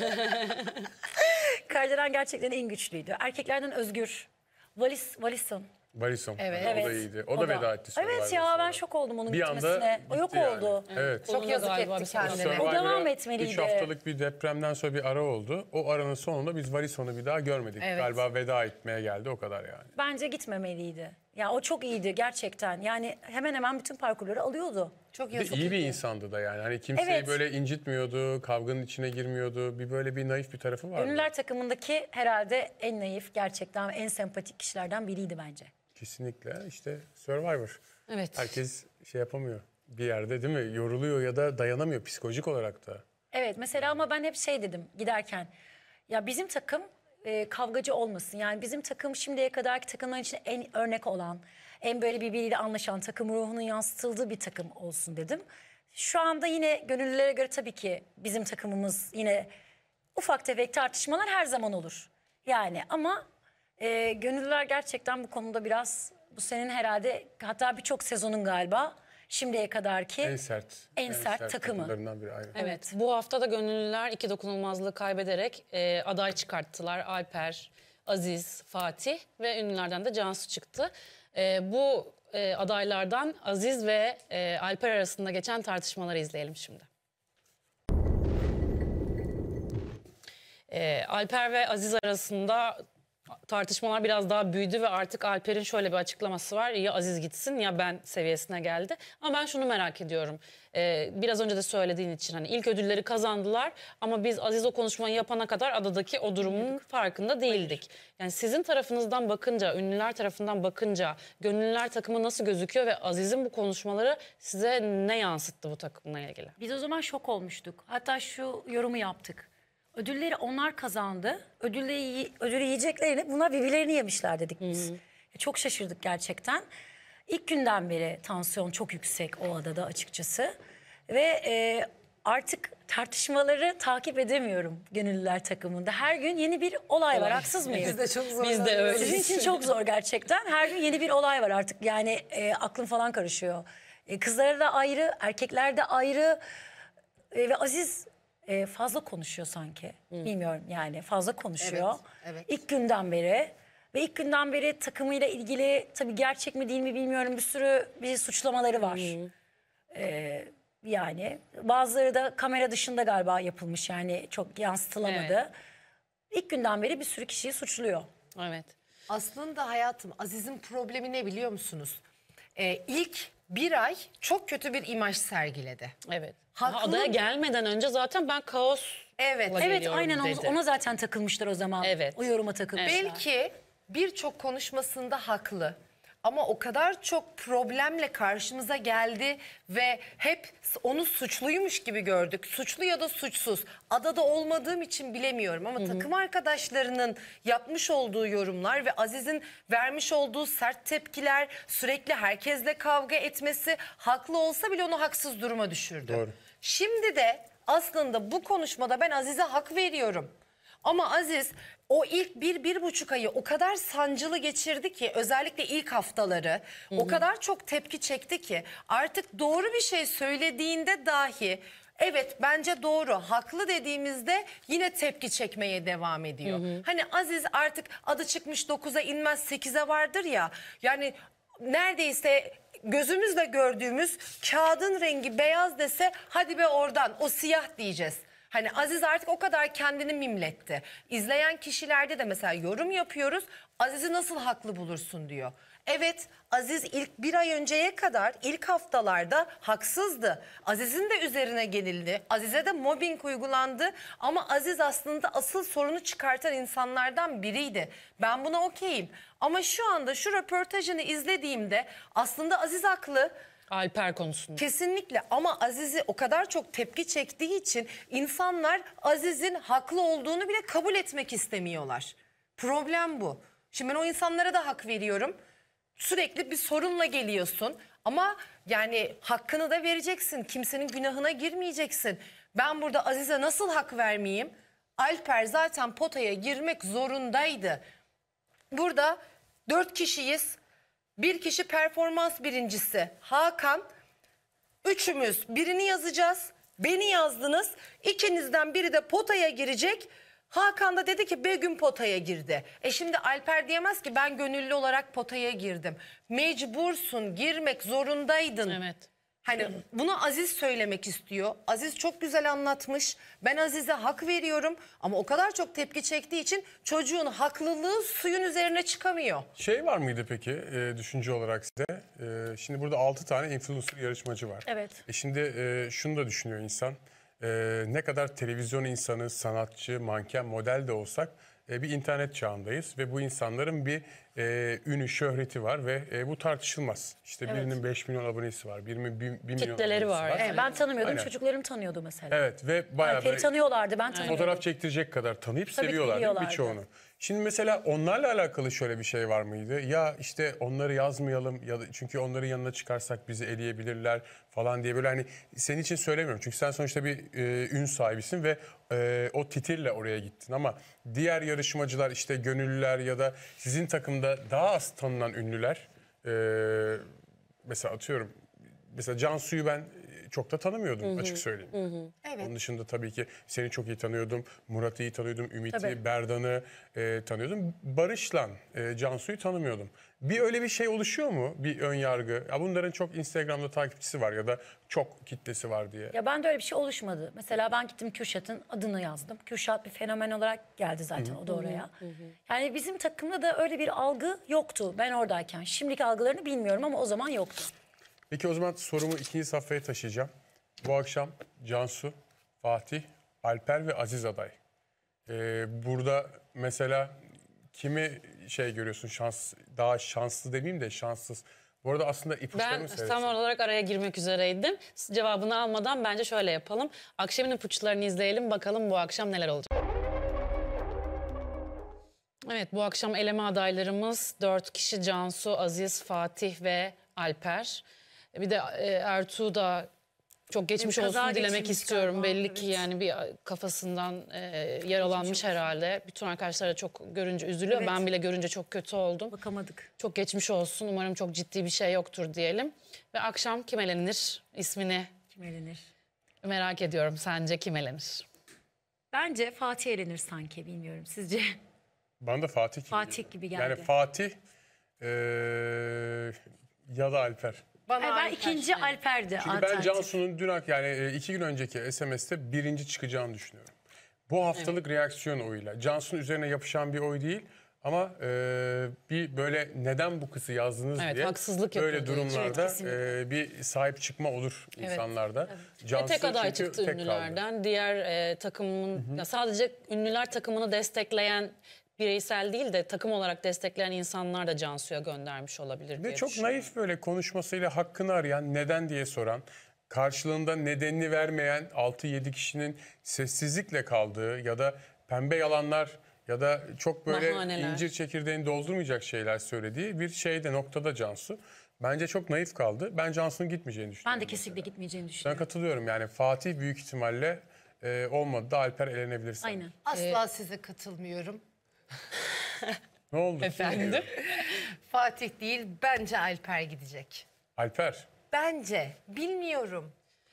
Speaker 2: Kardelen gerçekten en güçlüydü. Erkeklerden Özgür. Valis, Valison.
Speaker 3: Valison. Evet. evet. O da iyiydi. O, o da, da veda etti. Evet ya
Speaker 2: sonra. ben şok oldum onun bir gitmesine. O yok yani. oldu. Evet.
Speaker 3: Çok
Speaker 4: yazık etti kendine. O devam
Speaker 3: etmeliydi. 3 haftalık bir depremden sonra bir ara oldu. O aranın sonunda biz Valison'u bir daha görmedik. Evet. Galiba veda etmeye geldi o kadar yani.
Speaker 2: Bence gitmemeliydi. Ya o çok iyiydi gerçekten. Yani hemen hemen bütün parkurları alıyordu. Çok iyi. Bir iyi
Speaker 3: insandı da yani. Hani kimseyi Evet. böyle incitmiyordu, kavganın içine girmiyordu. Bir böyle bir naif bir tarafı vardı.
Speaker 2: Ünlüler takımındaki herhalde en naif, gerçekten en sempatik kişilerden biriydi bence.
Speaker 3: Kesinlikle işte Survivor. Evet. Herkes şey yapamıyor bir yerde değil mi? Yoruluyor ya da dayanamıyor psikolojik olarak da.
Speaker 2: Evet mesela ama ben hep şey dedim giderken. Ya bizim takım e, kavgacı olmasın. Yani bizim takım şimdiye kadarki takımların için en örnek olan, en böyle birbiriyle anlaşan takım ruhunun yansıtıldığı bir takım olsun dedim. Şu anda yine gönüllülere göre tabii ki bizim takımımız yine ufak tefek tartışmalar her zaman olur. Yani ama e, gönüllüler gerçekten bu konuda biraz bu senin herhalde hatta birçok sezonun
Speaker 1: galiba şimdiye kadarki
Speaker 2: en sert, en, en sert, sert takımı.
Speaker 3: Biri, aynen. Evet,
Speaker 1: bu hafta da gönüllüler iki dokunulmazlığı kaybederek e, aday çıkarttılar. Alper, Aziz, Fatih ve ünlülerden de Cansu çıktı. E, bu e, adaylardan Aziz ve e, Alper arasında geçen tartışmaları izleyelim şimdi. E, Alper ve Aziz arasında tartışmalar biraz daha büyüdü ve artık Alper'in şöyle bir açıklaması var. Ya Aziz gitsin ya ben seviyesine geldi. Ama ben şunu merak ediyorum. Ee, biraz önce de söylediğin için hani ilk ödülleri kazandılar ama biz Aziz o konuşmayı yapana kadar adadaki o durumun farkında değildik. Yani sizin tarafınızdan bakınca, ünlüler tarafından bakınca gönüllüler takımı nasıl gözüküyor ve Aziz'in bu konuşmaları size ne yansıttı bu takımla ilgili?
Speaker 2: Biz o zaman şok olmuştuk. Hatta şu yorumu yaptık. Ödülleri onlar kazandı. Ödülleri, ödülü yiyeceklerini buna birbirlerini yemişler dedik biz. Hı -hı. E, çok şaşırdık gerçekten. İlk günden beri tansiyon çok yüksek o adada açıkçası. Ve e, artık tartışmaları takip edemiyorum gönüllüler takımında. Her gün yeni bir olay var. Haksız mıyım? Biz de çok zor. Biz de öyle. Sizin için çok zor gerçekten. Her gün yeni bir olay var artık. Yani e, aklım falan karışıyor. E, kızlara da ayrı, erkekler de ayrı. E, ve Aziz e, fazla konuşuyor sanki. Hı. Bilmiyorum yani fazla konuşuyor. Evet, evet. İlk günden beri ve ilk günden beri takımıyla ilgili tabii gerçek mi değil mi bilmiyorum bir sürü bir suçlamaları var. Hı. E, yani bazıları da kamera dışında galiba yapılmış yani çok yansıtılamadı. Evet. İlk günden beri bir sürü kişiyi suçluyor.
Speaker 4: Evet. Aslında hayatım Aziz'in problemi ne biliyor musunuz? Ee, ilk bir ay çok kötü bir imaj sergiledi. Evet. Haklı. adaya
Speaker 1: gelmeden önce zaten
Speaker 4: ben kaos Evet. Evet aynen dedi. ona zaten takılmışlar o zaman. Evet. O yoruma takılmışlar. Belki birçok konuşmasında haklı. Ama o kadar çok problemle karşımıza geldi ve hep onu suçluymuş gibi gördük. Suçlu ya da suçsuz. Adada olmadığım için bilemiyorum ama Hı -hı. takım arkadaşlarının yapmış olduğu yorumlar ve Aziz'in vermiş olduğu sert tepkiler, sürekli herkesle kavga etmesi haklı olsa bile onu haksız duruma düşürdü. Doğru. Şimdi de aslında bu konuşmada ben Aziz'e hak veriyorum. Ama Aziz o ilk bir, bir buçuk ayı o kadar sancılı geçirdi ki özellikle ilk haftaları Hı -hı. o kadar çok tepki çekti ki artık doğru bir şey söylediğinde dahi evet bence doğru haklı dediğimizde yine tepki çekmeye devam ediyor. Hı hı. Hani Aziz artık adı çıkmış 9'a inmez 8'e vardır ya yani neredeyse gözümüzle gördüğümüz kağıdın rengi beyaz dese hadi be oradan o siyah diyeceğiz. Hani Aziz artık o kadar kendini mimletti. İzleyen kişilerde de mesela yorum yapıyoruz. Aziz'i nasıl haklı bulursun diyor. Evet Aziz ilk bir ay önceye kadar ilk haftalarda haksızdı. Aziz'in de üzerine gelildi. Aziz'e de mobbing uygulandı. Ama Aziz aslında asıl sorunu çıkartan insanlardan biriydi. Ben buna okeyim. Ama şu anda şu röportajını izlediğimde aslında Aziz haklı. Alper konusunda. Kesinlikle ama Aziz'i o kadar çok tepki çektiği için insanlar Aziz'in haklı olduğunu bile kabul etmek istemiyorlar. Problem bu. Şimdi ben o insanlara da hak veriyorum. Sürekli bir sorunla geliyorsun ama yani hakkını da vereceksin. Kimsenin günahına girmeyeceksin. Ben burada Aziz'e nasıl hak vermeyeyim? Alper zaten potaya girmek zorundaydı. Burada dört kişiyiz. Bir kişi performans birincisi Hakan. Üçümüz birini yazacağız. Beni yazdınız. İkinizden biri de potaya girecek. Hakan da dedi ki Begüm potaya girdi. E şimdi Alper diyemez ki ben gönüllü olarak potaya girdim. Mecbursun girmek zorundaydın. Evet. Hani bunu Aziz söylemek istiyor. Aziz çok güzel anlatmış. Ben Aziz'e hak veriyorum ama o kadar çok tepki çektiği için çocuğun haklılığı suyun üzerine çıkamıyor.
Speaker 3: Şey var mıydı peki e, düşünce olarak size? E, şimdi burada 6 tane influencer yarışmacı var. Evet. E şimdi e, şunu da düşünüyor insan. E, ne kadar televizyon insanı, sanatçı, manken, model de olsak e, bir internet çağındayız ve bu insanların bir e, ünü, şöhreti var ve e, bu tartışılmaz. İşte Evet. birinin 5 milyon abonesi var, birinin 1 milyon abonesi var. var. Evet, ben tanımıyordum, Aynen.
Speaker 2: çocuklarım tanıyordu mesela.
Speaker 3: Evet ve bayağı Erkeği tanıyorlardı,
Speaker 2: ben tanımıyordum. fotoğraf
Speaker 3: çektirecek kadar tanıyıp ki seviyorlar birçoğunu. Şimdi mesela onlarla alakalı şöyle bir şey var mıydı? Ya işte onları yazmayalım ya da çünkü onların yanına çıkarsak bizi eleyebilirler falan diye böyle hani senin için söylemiyorum. Çünkü sen sonuçta bir e, ün sahibisin ve e, o titirle oraya gittin ama diğer yarışmacılar işte gönüllüler ya da sizin takımda daha az tanınan ünlüler e, mesela atıyorum mesela Cansu'yu ben çok da tanımıyordum Hı-hı. açık söyleyeyim. Hı-hı. Evet. Onun dışında tabii ki seni çok iyi tanıyordum. Murat'ı iyi tanıyordum. Ümit'i, Berdan'ı e, tanıyordum. Barış'la e, Cansu'yu tanımıyordum. Bir öyle bir şey oluşuyor mu? Bir ön yargı. Ya bunların çok Instagram'da takipçisi var ya da çok kitlesi var diye. Ya
Speaker 2: ben de öyle bir şey oluşmadı. Mesela ben gittim Kürşat'ın adını yazdım. Kürşat bir fenomen olarak geldi zaten Hı-hı. o da oraya. Hı-hı. Yani bizim takımda da öyle bir algı yoktu ben oradayken. Şimdiki algılarını bilmiyorum ama o zaman yoktu.
Speaker 3: Peki o zaman sorumu ikinci safhaya taşıyacağım. Bu akşam Cansu, Fatih, Alper ve Aziz aday. Ee, burada mesela kimi şey görüyorsun şans daha şanslı demeyeyim de şanssız. Bu arada aslında ipuçlarını Ben seyretsin. tam
Speaker 1: olarak araya girmek üzereydim. Cevabını almadan bence şöyle yapalım. Akşamın ipuçlarını izleyelim bakalım bu akşam neler olacak. Evet bu akşam eleme adaylarımız 4 kişi Cansu, Aziz, Fatih ve Alper. E, bir de e, Ertuğ da çok geçmiş Kaza olsun dilemek istiyorum. Galiba, Belli evet. ki yani bir kafasından e, yaralanmış geçmiş herhalde. Bütün arkadaşlara çok görünce üzülüyor. Evet. Ben bile görünce çok kötü oldum. Bakamadık. Çok geçmiş olsun. Umarım çok ciddi bir şey yoktur diyelim. Ve akşam kim elenir? ismini Kim elenir? Merak ediyorum. Sence kim elenir? Bence Fatih elenir sanki. Bilmiyorum. Sizce?
Speaker 3: ben de Fatih gibi Fatih gibi geldi. Yani Fatih ee, ya da Alper.
Speaker 2: Bana ben Alper ikinci Alper'di. Çünkü ben
Speaker 3: Cansu'nun dün ak- yani e, iki gün önceki SMS'te birinci çıkacağını düşünüyorum. Bu haftalık reaksiyon oyuyla. Cansu'nun üzerine yapışan bir oy değil. Ama e, bir böyle neden bu kızı yazdınız Evet, diye haksızlık böyle durumlarda e, bir sahip çıkma olur insanlarda. Cansu Ve tek aday çıktı tek kaldı. ünlülerden.
Speaker 1: Diğer e, takımın ya sadece ünlüler takımını destekleyen bireysel değil de takım olarak destekleyen insanlar da Cansu'ya göndermiş olabilir Ve çok naif
Speaker 3: böyle konuşmasıyla hakkını arayan, neden diye soran, karşılığında nedenini vermeyen 6-7 kişinin sessizlikle kaldığı ya da pembe yalanlar ya da çok böyle Bahaneler. incir çekirdeğini doldurmayacak şeyler söylediği bir şeyde noktada Cansu. Bence çok naif kaldı. Ben Cansu'nun gitmeyeceğini
Speaker 4: düşünüyorum. Ben de kesinlikle gitmeyeceğini düşünüyorum.
Speaker 3: Ben katılıyorum yani Fatih büyük ihtimalle e, olmadı da Alper elenebilir sanırım. Aynen.
Speaker 4: Asla ee, size katılmıyorum.
Speaker 3: ne oldu? Efendim?
Speaker 4: Fatih değil bence Alper gidecek. Alper. Bence. Bilmiyorum.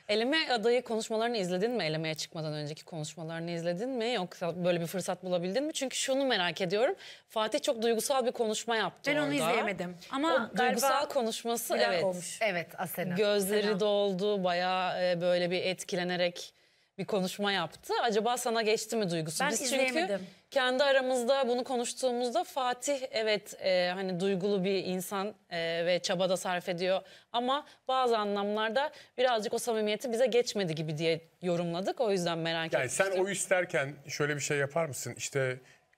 Speaker 1: Eleme adayı konuşmalarını izledin mi? Elemeye çıkmadan önceki konuşmalarını izledin mi? Yoksa böyle bir fırsat bulabildin mi? Çünkü şunu merak ediyorum. Fatih çok duygusal bir konuşma yaptı Ben orada. onu izleyemedim. Ama o duygusal konuşması evet. olmuş.
Speaker 4: Evet Asena. Gözleri Asena.
Speaker 1: doldu. Bayağı e, böyle bir etkilenerek bir konuşma yaptı. Acaba sana geçti mi duygusu? Ben izleyemedim. Çünkü kendi aramızda bunu konuştuğumuzda Fatih evet e, hani duygulu bir insan e, ve çabada sarf ediyor ama bazı anlamlarda birazcık o samimiyeti bize geçmedi gibi diye yorumladık. O yüzden merak yani etmiştim. Yani
Speaker 3: sen o isterken şöyle bir şey yapar mısın? işte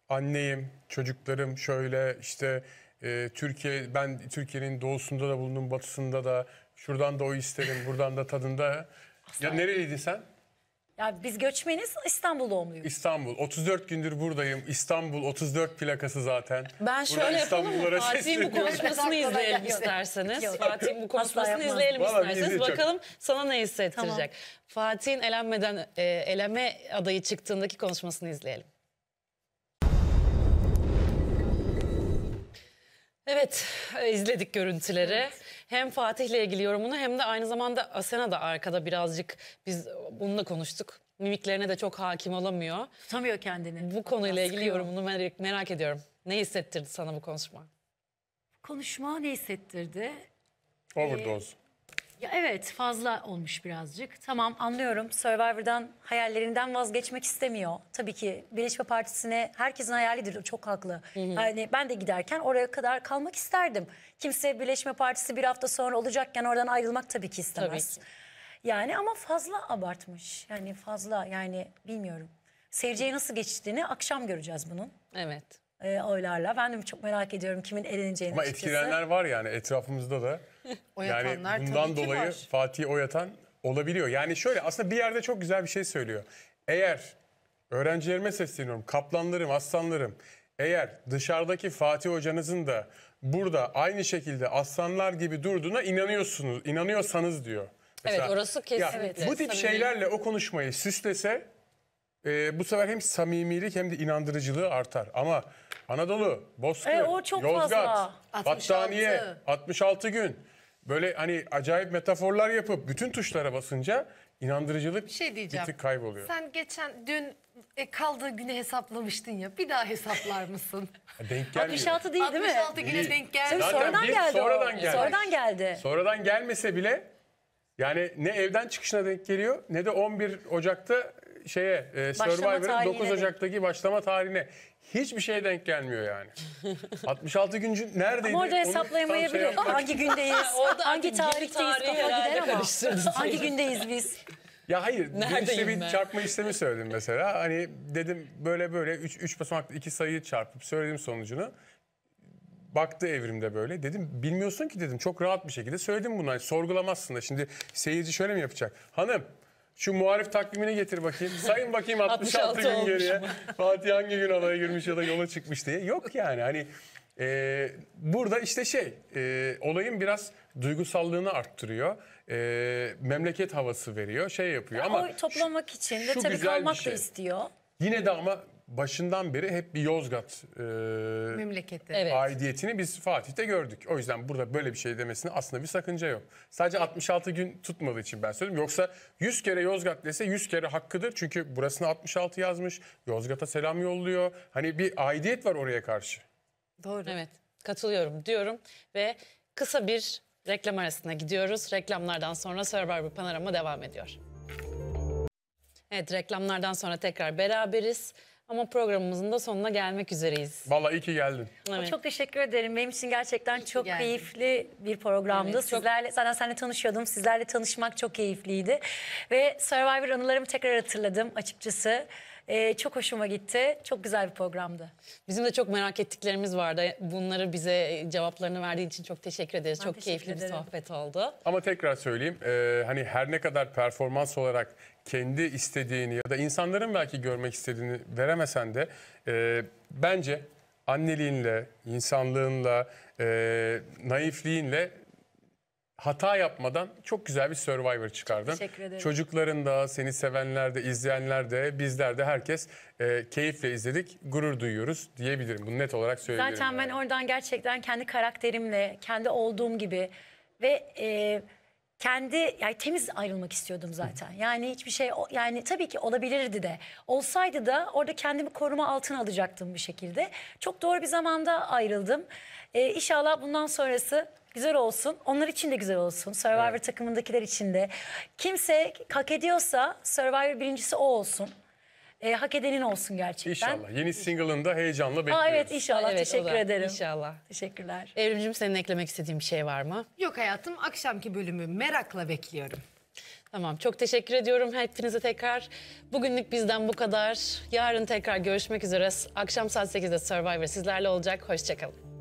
Speaker 3: anneyim, çocuklarım şöyle işte e, Türkiye ben Türkiye'nin doğusunda da bulundum, batısında da şuradan da o isterim, buradan da tadında. Aslan. Ya nereliydin sen?
Speaker 2: Ya biz göçmeniz İstanbul doğumluyuz.
Speaker 3: İstanbul. 34 gündür buradayım. İstanbul 34 plakası zaten. Ben şöyle yapalım mı? Fatih'in bu
Speaker 1: konuşmasını izleyelim isterseniz. Fatih'in bu konuşmasını izleyelim isterseniz. Bakalım sana ne hissettirecek. Tamam. Fatih'in elenmeden e, eleme adayı çıktığındaki konuşmasını izleyelim. Evet, e, izledik görüntüleri. Evet. Hem Fatih'le ilgili yorumunu hem de aynı zamanda Asena da arkada birazcık biz bununla konuştuk. Mimiklerine de çok hakim olamıyor. Tutamıyor kendini. Bu konuyla Sıkıyor. ilgili yorumunu merak, merak ediyorum. Ne hissettirdi sana bu konuşma?
Speaker 2: konuşma ne hissettirdi?
Speaker 3: Overdose. Ee,
Speaker 2: ya evet fazla olmuş birazcık. Tamam anlıyorum. Survivor'dan hayallerinden vazgeçmek istemiyor. Tabii ki Birleşme Partisi'ne herkesin hayalidir. Çok haklı. Yani ben de giderken oraya kadar kalmak isterdim. Kimse Birleşme Partisi bir hafta sonra olacakken oradan ayrılmak tabii ki istemez. Tabii ki. Yani ama fazla abartmış. Yani fazla yani bilmiyorum. Seyirciye nasıl geçtiğini akşam göreceğiz bunun. Evet. E, oylarla. Ben de çok merak ediyorum kimin eleneceğini Ama açıkçası. etkilenenler
Speaker 3: var yani etrafımızda da
Speaker 2: yani bundan dolayı var.
Speaker 3: Fatih Oyatan olabiliyor. Yani şöyle aslında bir yerde çok güzel bir şey söylüyor. Eğer öğrencilerime sesleniyorum, kaplanlarım, aslanlarım. Eğer dışarıdaki Fatih hocanızın da burada aynı şekilde aslanlar gibi durduğuna inanıyorsunuz, inanıyorsanız diyor. Mesela, evet orası kesin. Ya, bu tip samimi. şeylerle o konuşmayı süslese e, bu sefer hem samimilik hem de inandırıcılığı artar. Ama Anadolu, Bozkır, e, Yozgat, 66. Battaniye, 66 gün böyle hani acayip metaforlar yapıp bütün tuşlara basınca inandırıcılık bir, şey diyeceğim. bir tık kayboluyor. Sen
Speaker 4: geçen dün e, kaldığı günü hesaplamıştın ya. Bir daha hesaplar mısın?
Speaker 3: E, denk geldi. 66 değil değil mi? 66 güne Değil. denk geldi. Zaten sonradan bir geldi sonradan geldi. Sonradan geldi. Sonradan gelmese bile yani ne evden çıkışına denk geliyor ne de 11 Ocak'ta şeye e, Survivor'ın 9 Ocak'taki başlama tarihine. Hiçbir şey denk gelmiyor yani. 66 güncü neredeydi? Ama orada hesaplayamayabilir. Şey hangi gündeyiz? hangi tarihteyiz? Kafa gider ama. Hangi gündeyiz biz? Ya hayır, işte bir çarpma işlemi söyledim mesela. Hani dedim böyle böyle 3 basamaklı iki sayıyı çarpıp söyledim sonucunu. Baktı evrimde böyle. Dedim bilmiyorsun ki dedim. Çok rahat bir şekilde söyledim bunu. Hani sorgulamazsın da. Şimdi seyirci şöyle mi yapacak? Hanım şu muhalif takvimini getir bakayım. Sayın bakayım 66, 66 gün geriye. Fatih hangi gün alaya girmiş ya da yola çıkmış diye. Yok yani hani e, burada işte şey e, olayın biraz duygusallığını arttırıyor. E, memleket havası veriyor şey yapıyor. Ya ama o
Speaker 2: toplamak için de tabii kalmak şey. da istiyor.
Speaker 3: Yine de ama başından beri hep bir Yozgat e, memleketi evet. aidiyetini biz Fatih'te gördük. O yüzden burada böyle bir şey demesine aslında bir sakınca yok. Sadece 66 gün tutmadığı için ben söyledim. Yoksa 100 kere Yozgat dese 100 kere hakkıdır. Çünkü burasına 66 yazmış. Yozgat'a selam yolluyor. Hani bir aidiyet var oraya karşı.
Speaker 1: Doğru. Evet. Katılıyorum diyorum ve kısa bir reklam arasına gidiyoruz. Reklamlardan sonra Survivor Panorama devam ediyor. Evet reklamlardan sonra tekrar beraberiz. Ama programımızın da sonuna gelmek üzereyiz.
Speaker 3: Vallahi iyi ki geldin. Evet. Çok
Speaker 2: teşekkür ederim. Benim için gerçekten iyi çok keyifli bir programdı. Evet, Sizlerle çok... zaten seninle tanışıyordum. Sizlerle tanışmak çok keyifliydi. Ve Survivor anılarımı tekrar hatırladım açıkçası.
Speaker 1: Ee, çok hoşuma gitti. Çok güzel bir programdı. Bizim de çok merak ettiklerimiz vardı. Bunları bize cevaplarını verdiği için çok teşekkür ederiz. Ben çok teşekkür keyifli ederim. bir sohbet oldu.
Speaker 3: Ama tekrar söyleyeyim. E, hani her ne kadar performans olarak kendi istediğini ya da insanların belki görmek istediğini veremesen de e, bence anneliğinle, insanlığınla, e, naifliğinle hata yapmadan çok güzel bir Survivor çıkardın. Teşekkür ederim. Çocukların da, seni sevenler de, izleyenler de, bizler de herkes e, keyifle izledik, gurur duyuyoruz diyebilirim. Bunu net olarak söyleyebilirim. Zaten ben yani.
Speaker 2: oradan gerçekten kendi karakterimle, kendi olduğum gibi ve... E, kendi yani temiz ayrılmak istiyordum zaten. Yani hiçbir şey yani tabii ki olabilirdi de. Olsaydı da orada kendimi koruma altına alacaktım bir şekilde. Çok doğru bir zamanda ayrıldım. Ee, inşallah bundan sonrası güzel olsun. Onlar için de güzel olsun. Survivor evet. takımındakiler için de. Kimse hak ediyorsa Survivor birincisi o olsun
Speaker 1: e, hak edenin olsun gerçekten.
Speaker 2: İnşallah.
Speaker 3: Yeni single'ında heyecanla bekliyoruz. Aa, evet
Speaker 4: inşallah. Evet, Teşekkür ederim.
Speaker 1: İnşallah. Teşekkürler. Evrimcim senin eklemek istediğin bir şey var mı? Yok
Speaker 4: hayatım. Akşamki bölümü
Speaker 1: merakla bekliyorum. Tamam çok teşekkür ediyorum hepinize tekrar. Bugünlük bizden bu kadar. Yarın tekrar görüşmek üzere. Akşam saat 8'de Survivor sizlerle olacak. Hoşçakalın.